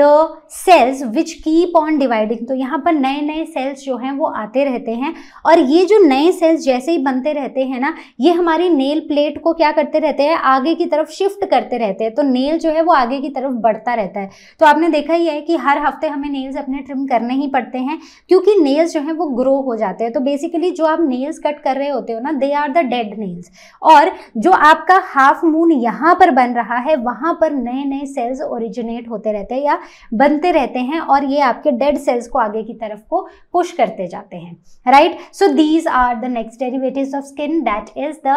S1: the cells which keep on dividing तो यहाँ पर नए नए सेल्स जो हैं वो आते रहते हैं और ये जो नए सेल्स जैसे ही बनते रहते हैं ना ये हमारी नेल प्लेट को क्या करते रहते हैं आगे की तरफ शिफ्ट करते रहते हैं तो नेल जो है वो आगे की तरफ बढ़ता रहता है तो आपने देखा ही है कि हर हफ्ते हमें नेल्स अपने ट्रिम करने ही पड़ते हैं क्योंकि नेल्स जो हैं वो ग्रो हो जाते हैं तो बेसिकली जो आप नेल्स कट कर रहे होते हो ना they are the dead nails और जो आपका हाफ मून यहाँ पर बन रहा है वहाँ पर नए नए सेल्स ओरिजिन ओरिजिनेट होते रहते हैं या बनते रहते हैं और ये आपके डेड सेल्स को आगे की तरफ को पुश करते जाते हैं right so these are the next derivative of skin that is the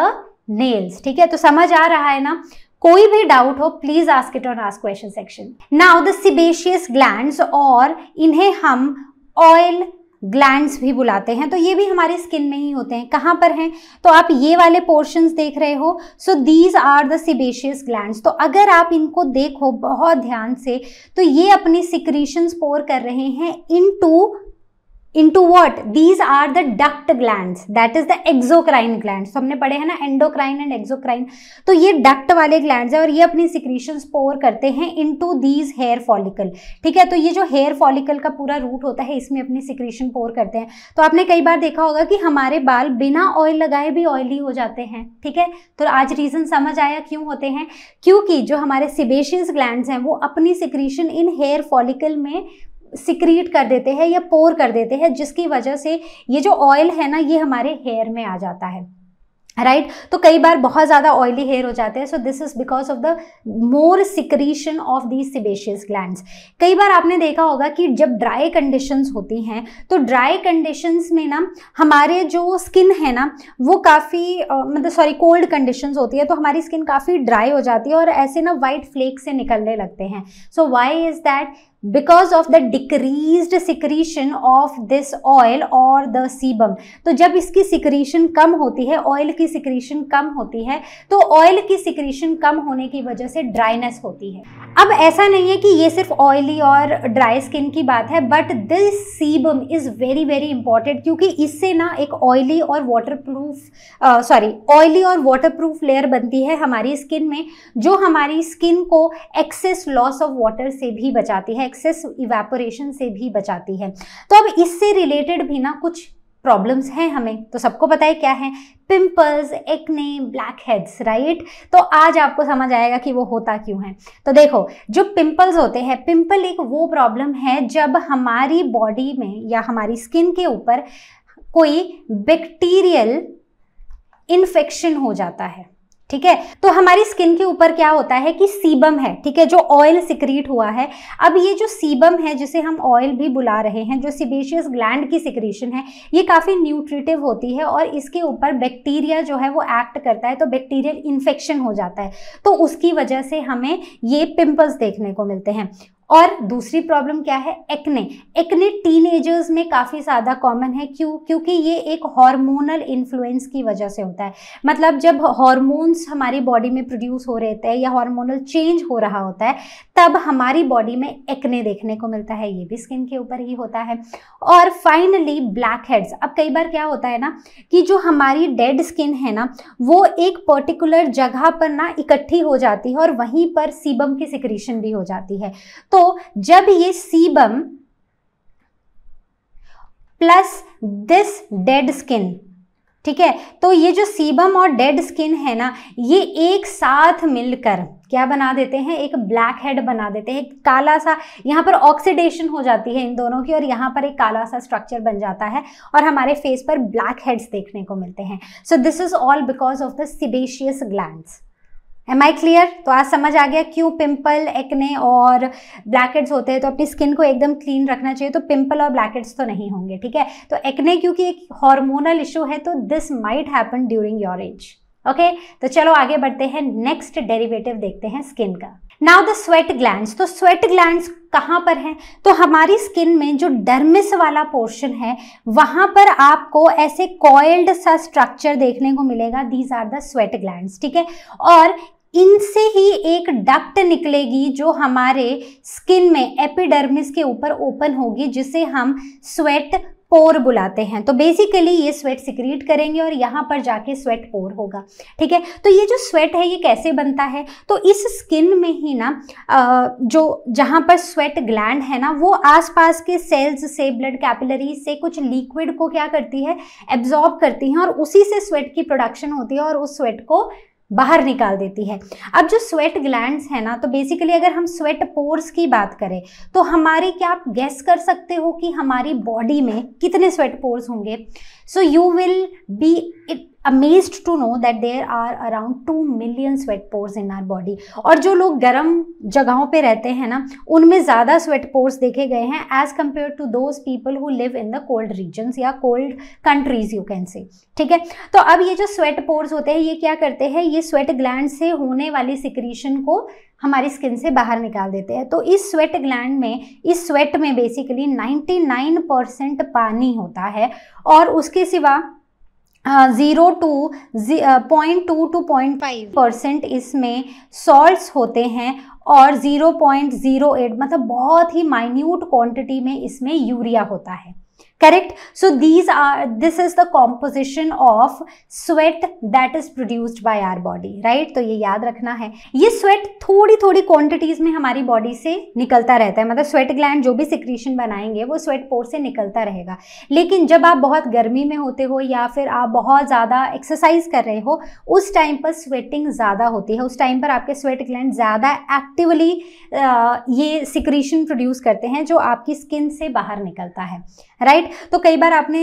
S1: nails ठीक है तो समझ आ रहा है ना कोई भी डाउट हो please ask it on ask question section now the sebaceous glands और इन्हें हम ऑयल ग्लैंड्स भी बुलाते हैं तो ये भी हमारे स्किन में ही होते हैं कहाँ पर हैं तो आप ये वाले पोर्शंस देख रहे हो so these are the sebaceous glands तो अगर आप इनको देखो बहुत ध्यान से तो ये अपनी सिक्रीशंस पोर कर रहे हैं into into what these are the duct glands that is the exocrine glands तो हमने पढ़े हैं ना endocrine and exocrine तो ये duct वाले glands हैं और ये अपनी secretions pour करते हैं into these hair follicle ठीक है तो ये जो hair follicle का पूरा root होता है इसमें अपनी secretion pour करते हैं तो आपने कई बार देखा होगा कि हमारे बाल बिना oil लगाए भी oily हो जाते हैं ठीक है तो आज reason समझ आया क्यों होते हैं क्योंकि जो हमारे sebaceous glands हैं वो अपनी secretion इन hair follicle में सिक्रीट कर देते हैं या पोर कर देते हैं जिसकी वजह से ये जो ऑयल है ना ये हमारे हेयर में आ जाता है राइट right? तो कई बार बहुत ज़्यादा ऑयली हेयर हो जाते हैं so this is because of the more secretion of the sebaceous gland कई बार आपने देखा होगा कि जब ड्राई कंडीशंस होती हैं तो ड्राई कंडीशंस में ना हमारे जो स्किन है ना वो काफ़ी मतलब सॉरी कोल्ड कंडीशंस होती है तो हमारी स्किन काफ़ी ड्राई हो जाती है और ऐसे ना वाइट फ्लेक से निकलने लगते हैं so why is that because of the decrease secretion of this oil और द सीबम तो जब इसकी सिक्रीशन कम होती है ऑयल की सिक्रीशन कम होती है तो ऑयल की सिक्रीशन कम होने की वजह से ड्राइनेस होती है अब ऐसा नहीं है कि ये सिर्फ ऑयली और ड्राई स्किन की बात है but this sebum is very very important क्योंकि इससे ना एक ऑयली और वाटर प्रूफ सॉरी ऑयली और वाटर प्रूफ लेयर बनती है हमारी स्किन में जो हमारी स्किन को एक्सेस लॉस ऑफ वाटर से भी बचाती है एक्सेस इवेपोरेशन से भी बचाती है तो अब इससे रिलेटेड भी ना कुछ प्रॉब्लम्स हैं हमें तो सबको पता है क्या है pimples acne black heads right तो आज आपको समझ आएगा कि वो होता क्यों है तो देखो जो पिंपल्स होते हैं पिंपल एक वो प्रॉब्लम है जब हमारी बॉडी में या हमारी स्किन के ऊपर कोई बैक्टीरियल इन्फेक्शन हो जाता है ठीक है तो हमारी स्किन के ऊपर क्या होता है कि सीबम है ठीक है जो ऑयल सिक्रीट हुआ है अब ये जो सीबम है जिसे हम ऑयल भी बुला रहे हैं जो सिबेशियस ग्लैंड की सिक्रीशन है ये काफ़ी न्यूट्रिटिव होती है और इसके ऊपर बैक्टीरिया जो है वो एक्ट करता है तो बैक्टीरियल इन्फेक्शन हो जाता है तो उसकी वजह से हमें ये पिम्पल्स देखने को मिलते हैं और दूसरी प्रॉब्लम क्या है एक्ने एक्ने टीन में काफ़ी ज़्यादा कॉमन है क्यों क्योंकि ये एक हार्मोनल इन्फ्लुएंस की वजह से होता है मतलब जब हार्मोन्स हमारी बॉडी में प्रोड्यूस हो रहे हैं या हार्मोनल चेंज हो रहा होता है तब हमारी बॉडी में एक्ने देखने को मिलता है ये भी स्किन के ऊपर ही होता है और फाइनली ब्लैक हेड्स अब कई बार क्या होता है ना कि जो हमारी डेड स्किन है ना वो एक पर्टिकुलर जगह पर ना इकट्ठी हो जाती है और वहीं पर सीबम की सिक्रीशन भी हो जाती है तो जब ये sebum plus this dead skin ठीक है तो ये जो सीबम और डेड स्किन है ना ये एक साथ मिलकर क्या बना देते हैं एक ब्लैक हेड बना देते हैं काला सा यहाँ पर ऑक्सीडेशन हो जाती है इन दोनों की और यहाँ पर एक काला सा स्ट्रक्चर बन जाता है और हमारे फेस पर ब्लैक हेड्स देखने को मिलते हैं so this is all because of the sebaceous glands am I clear तो आज समझ आ गया क्यों पिंपल एक्ने और ब्लैकेट्स होते हैं तो अपनी स्किन को एकदम क्लीन रखना चाहिए तो पिंपल और ब्लैकेट्स तो नहीं होंगे ठीक है तो एक्ने क्योंकि एक हार्मोनल इशू है तो this might happen during your age okay तो चलो आगे बढ़ते हैं नेक्स्ट डेरिवेटिव देखते हैं स्किन का नाउ द स्वेट ग्लैंड तो स्वेट ग्लैंड कहाँ पर हैं तो हमारी स्किन में जो डर्मिस वाला पोर्शन है वहाँ पर आपको ऐसे कॉयल्ड सा स्ट्रक्चर देखने को मिलेगा these are the sweat gland ठीक है और इनसे ही एक डक्ट निकलेगी जो हमारे स्किन में एपिडर्मिस के ऊपर ओपन होगी जिसे हम स्वेट पोर बुलाते हैं तो बेसिकली ये स्वेट सिक्रीट करेंगे और यहाँ पर जाके स्वेट पोर होगा ठीक है तो ये जो स्वेट है ये कैसे बनता है तो इस स्किन में ही ना जो जहाँ पर स्वेट ग्लैंड है ना वो आसपास के सेल्स से ब्लड कैपिलरीज से कुछ लिक्विड को क्या करती है एब्जॉर्ब करती हैं और उसी से स्वेट की प्रोडक्शन होती है और उस स्वेट को बाहर निकाल देती है अब जो स्वेट ग्लैंड्स है ना तो बेसिकली अगर हम स्वेट पोर्स की बात करें तो हमारी क्या आप गैस कर सकते हो कि हमारी बॉडी में कितने स्वेट पोर्स होंगे so you will be amazed to know that there are around two million sweat pores in our body और जो लोग गर्म जगहों पे रहते हैं ना उनमें ज़्यादा स्वेट पोर्स देखे गए हैं as compared to those people who live in the cold regions या cold countries you can say ठीक है तो अब ये जो स्वेट पोर्स होते हैं ये क्या करते हैं ये स्वेट ग्लैंड से होने वाली सिक्रीशन को हमारी स्किन से बाहर निकाल देते हैं तो इस स्वेट ग्लैंड में इस स्वेट में बेसिकली 99 परसेंट पानी होता है और उसके सिवा zero two point two two point five percent इसमें सॉल्ट्स होते हैं और ज़ीरो पॉइंट ज़ीरो एट मतलब बहुत ही माइन्यूट क्वांटिटी में इसमें यूरिया होता है correct so these are this is the composition of sweat that is produced by our body right तो ये याद रखना है ये sweat थोड़ी थोड़ी quantities में हमारी body से निकलता रहता है मतलब sweat gland जो भी secretion बनाएंगे वो sweat pore से निकलता रहेगा लेकिन जब आप बहुत गर्मी में होते हो या फिर आप बहुत ज़्यादा एक्सरसाइज कर रहे हो उस टाइम पर स्वेटिंग ज़्यादा होती है उस टाइम पर आपके स्वेट ग्लैंड ज़्यादा एक्टिवली ये सिक्रीशन प्रोड्यूस करते हैं जो आपकी स्किन से बाहर निकलता है राइट तो कई बार आपने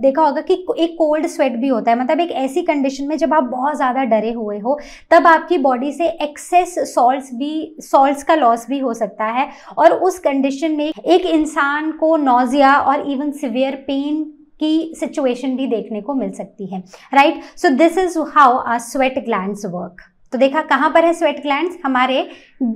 S1: देखा होगा कि एक कोल्ड स्वेट भी होता है मतलब एक ऐसी कंडीशन में जब आप बहुत ज़्यादा डरे हुए हो तब आपकी बॉडी से एक्सेस सॉल्ट्स भी सॉल्ट्स का लॉस भी हो सकता है और उस कंडीशन में एक इंसान को नोजिया और इवन सिवियर पेन की सिचुएशन भी देखने को मिल सकती है right so this is how our sweat gland work तो देखा कहाँ पर है स्वेट ग्लैंड हमारे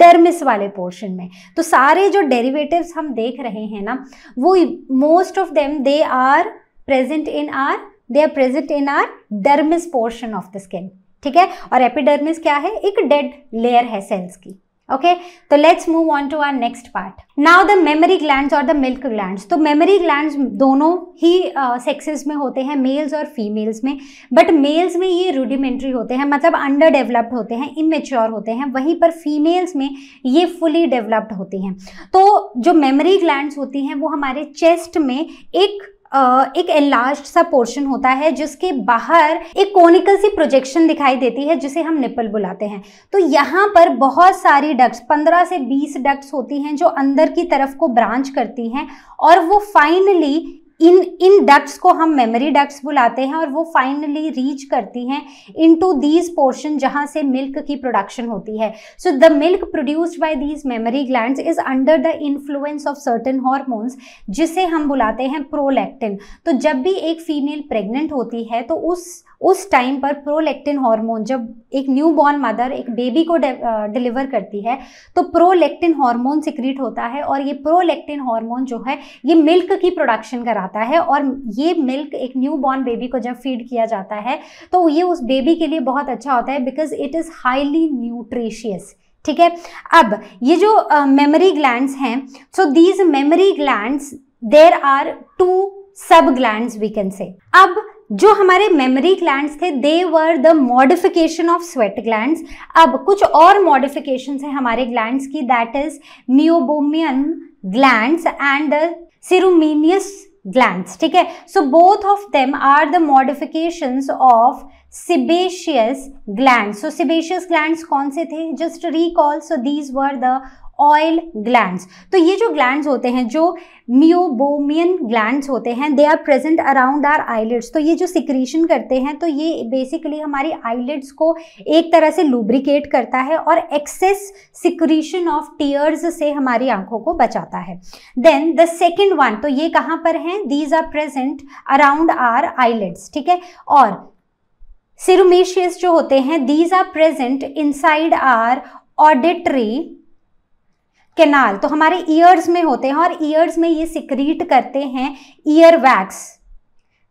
S1: डर्मिस वाले पोर्शन में तो सारे जो डेरिवेटिव्स हम देख रहे हैं ना वो most of them they are present in our they are present in our dermis portion of the skin ठीक है और एपिडर्मिस क्या है एक डेड लेयर है सेल्स की okay so let's move on to our next part now the memory glands or the milk glands तो memory glands दोनों ही uh, sexes में होते हैं males और females में but males में ये rudimentary होते हैं मतलब under developed होते हैं immature होते हैं वहीं पर females में ये fully developed होती हैं तो जो memory glands होती हैं वो हमारे chest में एक एक एनलार्ज सा पोर्शन होता है जिसके बाहर एक कोनिकल सी प्रोजेक्शन दिखाई देती है जिसे हम निपल बुलाते हैं तो यहाँ पर बहुत सारी डक्ट्स पंद्रह से बीस डक्ट्स होती हैं जो अंदर की तरफ को ब्रांच करती हैं और वो फाइनली इन इन डेप्स को हम मेमोरी डेप्स बुलाते हैं और वो फाइनली रीच करती हैं इनटू दीज पोर्शन जहाँ से मिल्क की प्रोडक्शन होती है so the milk produced by these mammary glands is under the influence of certain hormones जिसे हम बुलाते हैं प्रोलैक्टिन तो जब भी एक फीमेल प्रेग्नेंट होती है तो उस उस टाइम पर प्रोलेक्टिन हार्मोन जब एक न्यू बॉर्न मदर एक बेबी को डिलीवर करती है तो प्रोलेक्टिन हार्मोन सिक्रीट होता है और ये प्रोलेक्टिन हार्मोन जो है ये मिल्क की प्रोडक्शन कराता जाता है और ये मिल्क एक न्यू बॉर्न बेबी को जब फीड किया जाता है तो ये उस बेबी के लिए बहुत अच्छा होता है because it is highly nutritious ठीक है अब ये जो मेमोरी ग्लैंड्स हैं so these mammary glands there are two sub glands we can say अब जो हमारे मेमोरी ग्लैंड्स थे they were the modification of sweat glands अब कुछ और मॉडिफिकेशन है हमारे ग्लैंड्स की that is meibomian glands and ceruminous gland ठीक है so both of them are the modifications of sebaceous gland so sebaceous gland कौन से थे just recall so these were the oil glands तो ये जो ग्लैंड्स होते हैं जो मियोबोमियन ग्लैंड्स होते हैं they are present around our eyelids तो ये जो सिक्रीशन करते हैं तो ये बेसिकली हमारी आईलेट्स को एक तरह से लुब्रिकेट करता है और एक्सेस सिक्रीशन ऑफ टीयर्स से हमारी आंखों को बचाता है देन द सेकेंड वन तो ये कहाँ पर हैं these are present around our eyelids ठीक है और सिरुमेशियस जो होते हैं these are present inside our auditory canal तो हमारे ईयर्स में होते हैं और ईयर्स में ये सिक्रीट करते हैं ईयर वैक्स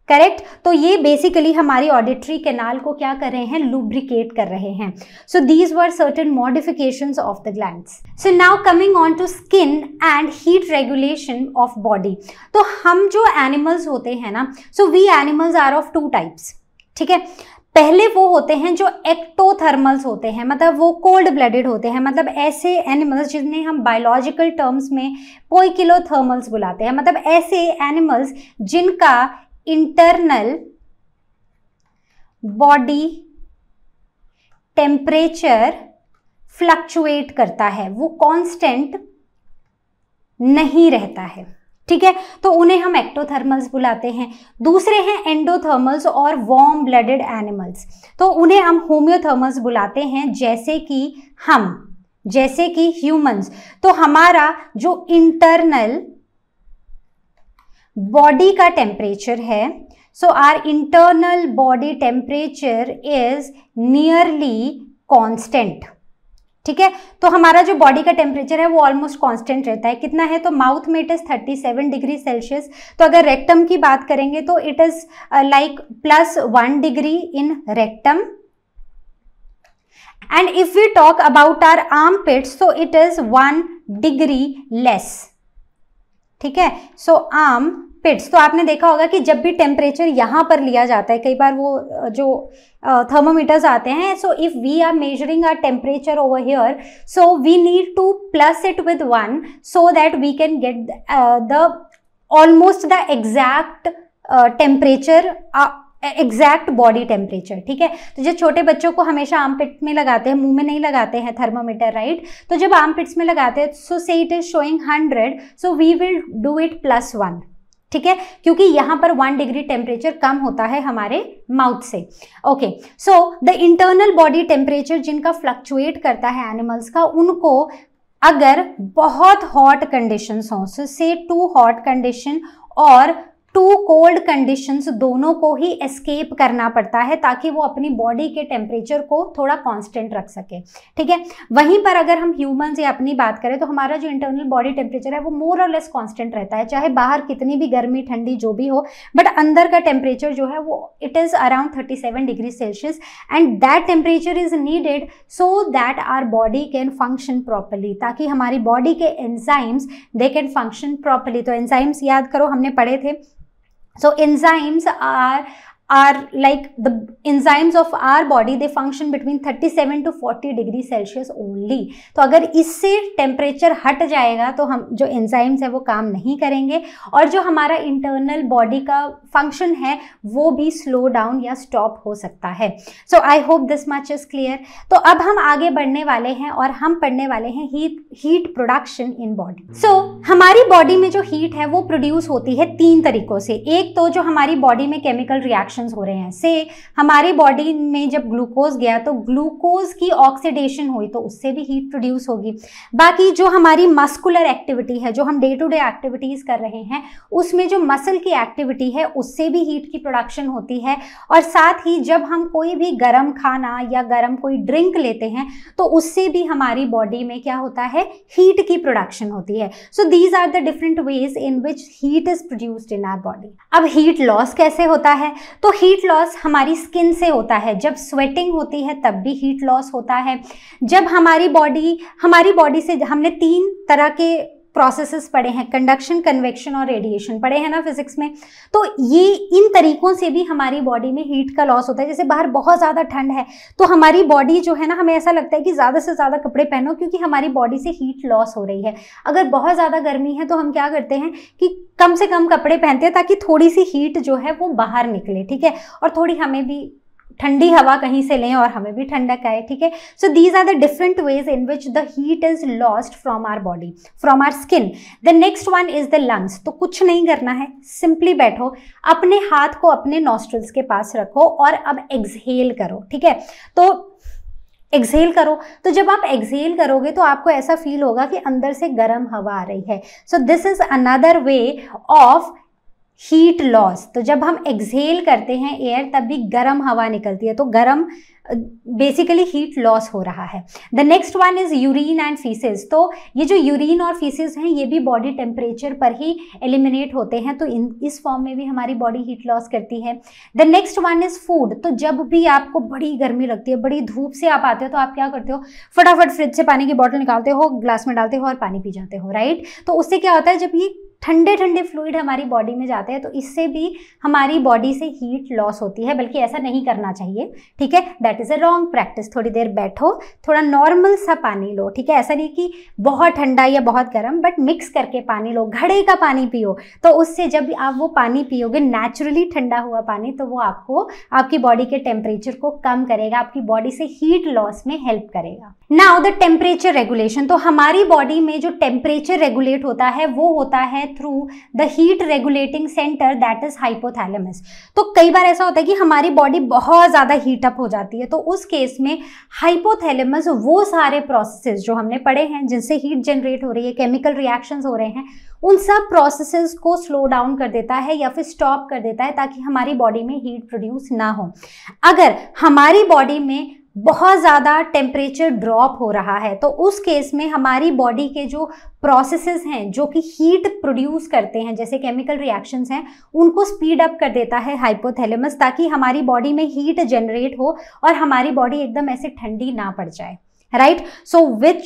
S1: करेक्ट तो ये बेसिकली हमारी ऑडिटरी कैनाल को क्या कर रहे हैं लुब्रिकेट कर रहे हैं so these were certain modification of the gland so now coming on to skin and heat regulation of body तो हम जो एनिमल्स होते हैं ना so we animals are of two types ठीक है पहले वो होते हैं जो एक्टोथर्मल्स होते हैं मतलब वो कोल्ड ब्लडेड होते हैं मतलब ऐसे एनिमल्स जिन्हें हम बायोलॉजिकल टर्म्स में थर्मल्स बुलाते हैं मतलब ऐसे एनिमल्स जिनका इंटरनल बॉडी टेम्परेचर फ्लक्चुएट करता है वो कांस्टेंट नहीं रहता है ठीक है तो उन्हें हम एक्टोथर्मल्स बुलाते हैं दूसरे हैं एंडोथर्मल्स और वॉर्म ब्लडेड एनिमल्स तो उन्हें हम होम्योथर्मल्स बुलाते हैं जैसे कि हम जैसे कि ह्यूमंस तो हमारा जो इंटरनल बॉडी का टेम्परेचर है so our internal body temperature is nearly constant ठीक है तो हमारा जो बॉडी का टेम्परेचर है वो ऑलमोस्ट कांस्टेंट रहता है कितना है तो माउथ में इट इज़ 37 डिग्री सेल्सियस तो अगर रेक्टम की बात करेंगे तो it is like plus one degree in rectum and if we talk about our arm pits तो it is one degree less ठीक है सो आर्म पिट्स तो आपने देखा होगा कि जब भी टेम्परेचर यहाँ पर लिया जाता है कई बार वो जो थर्मोमीटर्स आते हैं so if we are measuring our temperature over here so we need to plus it with one so that we can get the almost the exact temperature exact body temperature ठीक है तो जो छोटे बच्चों को हमेशा आम पिट्स में लगाते हैं मुंह में नहीं लगाते हैं थर्मोमीटर राइट तो जब आम पिट्स में लगाते हैं so say it is showing hundred so we will do it plus one ठीक है क्योंकि यहां पर वन डिग्री टेम्परेचर कम होता है हमारे माउथ से okay so the internal body temperature जिनका फ्लक्चुएट करता है एनिमल्स का उनको अगर बहुत हॉट कंडीशन हो से टू हॉट कंडीशन और टू कोल्ड कंडीशंस दोनों को ही एस्केप करना पड़ता है ताकि वो अपनी बॉडी के टेम्परेचर को थोड़ा कांस्टेंट रख सके ठीक है वहीं पर अगर हम ह्यूमन या अपनी बात करें तो हमारा जो इंटरनल बॉडी टेम्परेचर है वो मोर और लेस कांस्टेंट रहता है चाहे बाहर कितनी भी गर्मी ठंडी जो भी हो बट अंदर का टेम्परेचर जो है वो it is around thirty seven degree celsius and that temperature is needed so that our body can function properly ताकि हमारी बॉडी के enzymes they can function properly तो एंजाइम्स याद करो हमने पढ़े थे So enzymes are are like the enzymes of our body they function between 37 to forty degree celsius only तो अगर इससे टेम्परेचर हट जाएगा तो हम जो इंजाइम्स है वो काम नहीं करेंगे और जो हमारा इंटरनल बॉडी का फंक्शन है वो भी स्लो डाउन या स्टॉप हो सकता है so I hope this much is clear तो अब हम आगे बढ़ने वाले हैं और हम पढ़ने वाले हैं heat heat production in body so हमारी बॉडी में जो हीट है वो प्रोड्यूस होती है तीन तरीकों से एक तो जो हमारी बॉडी में केमिकल रिएक्शन रिएक्शंस हो रहे हैं से हमारी बॉडी में जब ग्लूकोज गया तो ग्लूकोज की ऑक्सीडेशन हुई तो उससे भी हीट प्रोड्यूस होगी बाकी जो हमारी मस्कुलर एक्टिविटी है जो हम डे टू डे एक्टिविटीज़ कर रहे हैं उसमें जो मसल की एक्टिविटी है उससे भी हीट की प्रोडक्शन होती है और साथ ही जब हम कोई भी गर्म खाना या गर्म कोई ड्रिंक लेते हैं तो उससे भी हमारी बॉडी में क्या होता है हीट की प्रोडक्शन होती है so these are the different ways in which heat is produced in our body अब हीट लॉस कैसे होता है तो तो हीट लॉस हमारी स्किन से होता है जब स्वेटिंग होती है तब भी हीट लॉस होता है जब हमारी बॉडी हमारी बॉडी से हमने तीन तरह के प्रोसेसेस पढ़े हैं कंडक्शन कन्वेक्शन और रेडिएशन पढ़े हैं ना फिजिक्स में तो ये इन तरीकों से भी हमारी बॉडी में हीट का लॉस होता है जैसे बाहर बहुत ज़्यादा ठंड है तो हमारी बॉडी जो है ना हमें ऐसा लगता है कि ज़्यादा से ज़्यादा कपड़े पहनो क्योंकि हमारी बॉडी से हीट लॉस हो रही है अगर बहुत ज़्यादा गर्मी है तो हम क्या करते हैं कि कम से कम कपड़े पहनते हैं ताकि थोड़ी सी हीट जो है वो बाहर निकले ठीक है और थोड़ी हमें भी ठंडी हवा कहीं से लें और हमें भी ठंडक आए ठीक है so these are the different ways in which the heat is lost from our body from our skin the next one is the lungs तो कुछ नहीं करना है सिंपली बैठो अपने हाथ को अपने नॉस्ट्रल्स के पास रखो और अब एक्सहेल करो ठीक है तो एक्सहेल करो तो जब आप एक्सहेल करोगे तो आपको ऐसा फील होगा कि अंदर से गर्म हवा आ रही है so this is another way of heat loss तो जब हम एक्सहेल करते हैं एयर तब भी गर्म हवा निकलती है तो गर्म बेसिकली हीट लॉस हो रहा है the next one is urine and faeces तो ये जो यूरिन और फीसेज हैं ये भी बॉडी टेम्परेचर पर ही एलिमिनेट होते हैं तो इन इस फॉर्म में भी हमारी बॉडी हीट लॉस करती है the next one is food तो जब भी आपको बड़ी गर्मी लगती है बड़ी धूप से आप आते हो तो आप क्या करते हो फटाफट फ्रिज से पानी की बॉटल निकालते हो ग्लास में डालते हो और पानी पी जाते हो राइट तो उससे क्या होता है जब ये ठंडे ठंडे फ्लूड हमारी बॉडी में जाते हैं तो इससे भी हमारी बॉडी से हीट लॉस होती है बल्कि ऐसा नहीं करना चाहिए ठीक है that is a wrong practice थोड़ी देर बैठो थोड़ा नॉर्मल सा पानी लो ठीक है ऐसा नहीं कि बहुत ठंडा या बहुत गर्म बट मिक्स करके पानी लो घड़े का पानी पियो तो उससे जब आप वो पानी पियोगे नेचुरली ठंडा हुआ पानी तो वो आपको आपकी बॉडी के टेम्परेचर को कम करेगा आपकी बॉडी से हीट लॉस में हेल्प करेगा नाउ द टेम्परेचर रेगुलेशन तो हमारी बॉडी में जो टेम्परेचर रेगुलेट होता है वो होता है through the heat regulating centre that is hypothalamus तो कई बार ऐसा होता है कि हमारी बॉडी बहुत ज़्यादा हीट अप हो जाती है तो उस केस में हाइपोथैलेमस वो सारे प्रोसेसेस जो हमने पढ़े हैं जिनसे हीट जनरेट हो रही है केमिकल रिएक्शंस हो रहे हैं उन सब प्रोसेसेस को स्लो डाउन कर देता है या फिर स्टॉप कर देता है ताकि हमारी बॉडी में हीट प्रोड्यूस ना हो अगर हमारी बॉडी में बहुत ज़्यादा टेम्परेचर ड्रॉप हो रहा है तो उस केस में हमारी बॉडी के जो प्रोसेसेस हैं जो कि हीट प्रोड्यूस करते हैं जैसे केमिकल रिएक्शंस हैं उनको स्पीड अप कर देता है हाइपोथैलेमस ताकि हमारी बॉडी में हीट जनरेट हो और हमारी बॉडी एकदम ऐसे ठंडी ना पड़ जाए right so which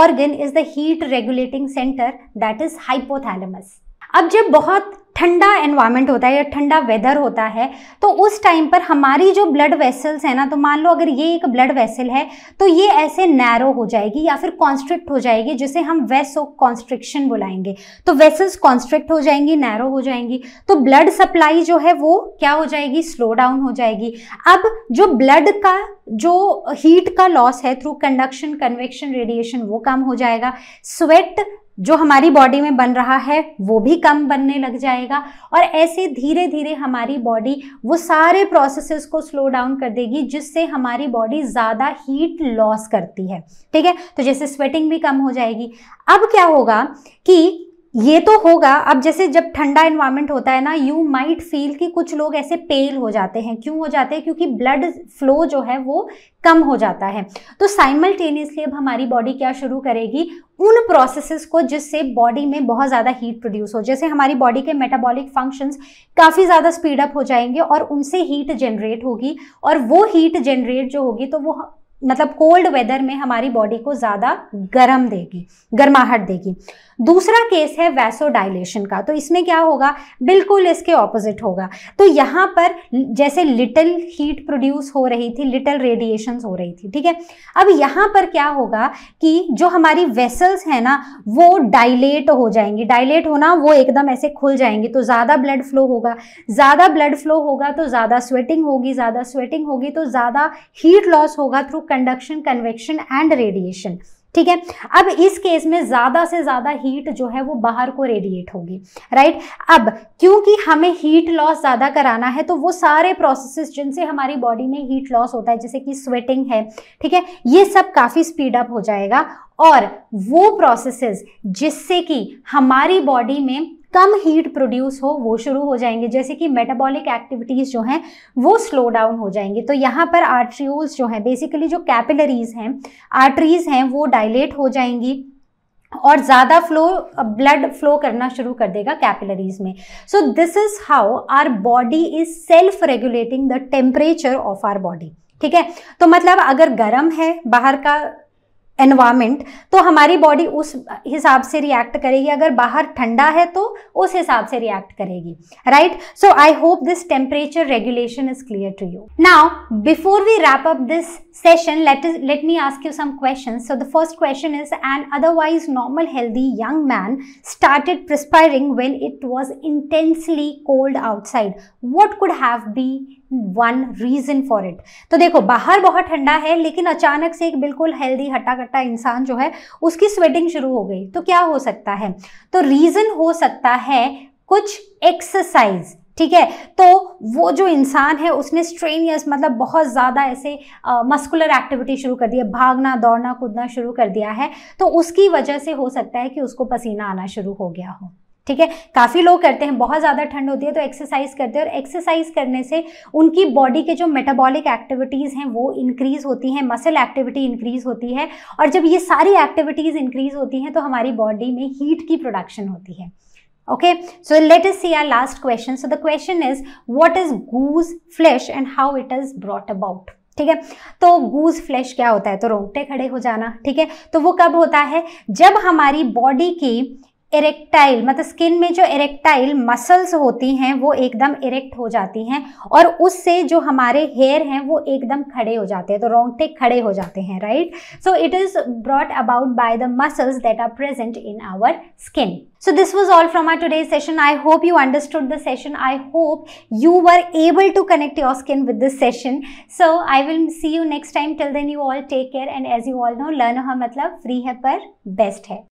S1: organ is the heat regulating centre that is hypothalamus अब जब बहुत ठंडा एनवायरनमेंट होता है या ठंडा वेदर होता है तो उस टाइम पर हमारी जो ब्लड वेसल्स है ना तो मान लो अगर ये एक ब्लड वेसल है तो ये ऐसे नैरो हो जाएगी या फिर कॉन्स्ट्रिक्ट हो जाएगी जिसे हम वेसो कॉन्स्ट्रिक्शन बुलाएंगे तो वेसल्स कॉन्स्ट्रिक्ट हो जाएंगी नैरो हो जाएंगी तो ब्लड सप्लाई जो है वो क्या हो जाएगी स्लो डाउन हो जाएगी अब जो ब्लड का जो हीट का लॉस है थ्रू कंडक्शन कन्वेक्शन रेडिएशन वो कम हो जाएगा स्वेट जो हमारी बॉडी में बन रहा है वो भी कम बनने लग जाएगा और ऐसे धीरे धीरे हमारी बॉडी वो सारे प्रोसेसेस को स्लो डाउन कर देगी जिससे हमारी बॉडी ज़्यादा हीट लॉस करती है ठीक है तो जैसे स्वेटिंग भी कम हो जाएगी अब क्या होगा कि ये तो होगा अब जैसे जब ठंडा इन्वायरमेंट होता है ना यू माइट फील कि कुछ लोग ऐसे पेल हो जाते हैं क्यों हो जाते हैं क्योंकि ब्लड फ्लो जो है वो कम हो जाता है तो साइमल्टेनियसली अब हमारी बॉडी क्या शुरू करेगी उन प्रोसेसेस को जिससे बॉडी में बहुत ज़्यादा हीट प्रोड्यूस हो जैसे हमारी बॉडी के मेटाबॉलिक फंक्शंस काफ़ी ज़्यादा स्पीड अप हो जाएंगे और उनसे हीट जनरेट होगी और वो हीट जनरेट जो होगी तो वो मतलब कोल्ड वेदर में हमारी बॉडी को ज़्यादा गर्म देगी गर्माहट देगी दूसरा केस है वैसोडाइलेशन का तो इसमें क्या होगा बिल्कुल इसके ऑपोजिट होगा तो यहां पर जैसे लिटल हीट प्रोड्यूस हो रही थी लिटल रेडिएशन हो रही थी ठीक है अब यहाँ पर क्या होगा कि जो हमारी वेसल्स है ना वो डायलेट हो जाएंगी डायलेट होना वो एकदम ऐसे खुल जाएंगी तो ज़्यादा ब्लड फ्लो होगा ज़्यादा ब्लड फ्लो होगा तो ज़्यादा स्वेटिंग होगी ज़्यादा स्वेटिंग होगी तो ज़्यादा हीट लॉस होगा through conduction convection and radiation ठीक है अब इस केस में ज़्यादा से ज़्यादा हीट जो है वो बाहर को रेडिएट होगी राइट अब क्योंकि हमें हीट लॉस ज़्यादा कराना है तो वो सारे प्रोसेसेस जिनसे हमारी बॉडी में हीट लॉस होता है जैसे कि स्वेटिंग है ठीक है ये सब काफ़ी स्पीड अप हो जाएगा और वो प्रोसेसेस जिससे कि हमारी बॉडी में कम हीट प्रोड्यूस हो वो शुरू हो जाएंगे जैसे कि मेटाबॉलिक एक्टिविटीज़ जो हैं वो स्लो डाउन हो जाएंगे तो यहाँ पर आर्ट्रियोल्स जो हैं बेसिकली जो कैपिलरीज हैं आर्टरीज हैं वो डायलेट हो जाएंगी और ज़्यादा फ्लो ब्लड फ्लो करना शुरू कर देगा कैपिलरीज में so this is how our body is self regulating the temperature of our body ठीक है तो मतलब अगर गर्म है बाहर का एनवायरमेंट तो हमारी बॉडी उस हिसाब से रिएक्ट करेगी अगर बाहर ठंडा है तो उस हिसाब से रिएक्ट करेगी right so I hope this temperature regulation is clear to you now before we wrap up this session let's let me ask you some question so the first question is and otherwise normal healthy young man started perspiring when it was intensely cold outside what could have be one reason for it तो देखो बाहर बहुत ठंडा है लेकिन अचानक से एक बिल्कुल हेल्दी हट्टा कट्टा इंसान जो है उसकी स्वेटिंग शुरू हो गई तो क्या हो सकता है तो रीज़न हो सकता है कुछ एक्सरसाइज ठीक है तो वो जो इंसान है उसने स्ट्रेनियस मतलब बहुत ज़्यादा ऐसे मस्कुलर एक्टिविटी शुरू कर दी है भागना दौड़ना कूदना शुरू कर दिया है तो उसकी वजह से हो सकता है कि उसको पसीना आना शुरू हो गया हो ठीक है काफ़ी लोग करते हैं बहुत ज़्यादा ठंड होती है तो एक्सरसाइज करते हैं और एक्सरसाइज करने से उनकी बॉडी के जो मेटाबॉलिक एक्टिविटीज़ हैं वो इंक्रीज़ होती हैं मसल एक्टिविटी इंक्रीज़ होती है और जब ये सारी एक्टिविटीज़ इंक्रीज़ होती हैं तो हमारी बॉडी में हीट की प्रोडक्शन होती है okay so let's see our last question so the question is what is goose flesh and how it is brought about ठीक है तो गूज फ्लैश क्या होता है तो रोंगटे खड़े हो जाना ठीक है तो वो कब होता है जब हमारी बॉडी की इरेक्टाइल मतलब स्किन में जो इरेक्टाइल मसल्स होती हैं वो एकदम इरेक्ट हो जाती हैं और उससे जो हमारे हेयर हैं वो एकदम खड़े हो जाते हैं तो रोंगटे खड़े हो जाते हैं right so it is brought about by the muscles that are present in our skin so this was all from our today session I hope you understood the session I hope you were able to connect your skin with this session so I will see you next time till then you all take care and as you all know learn हर मतलब फ्री है पर best है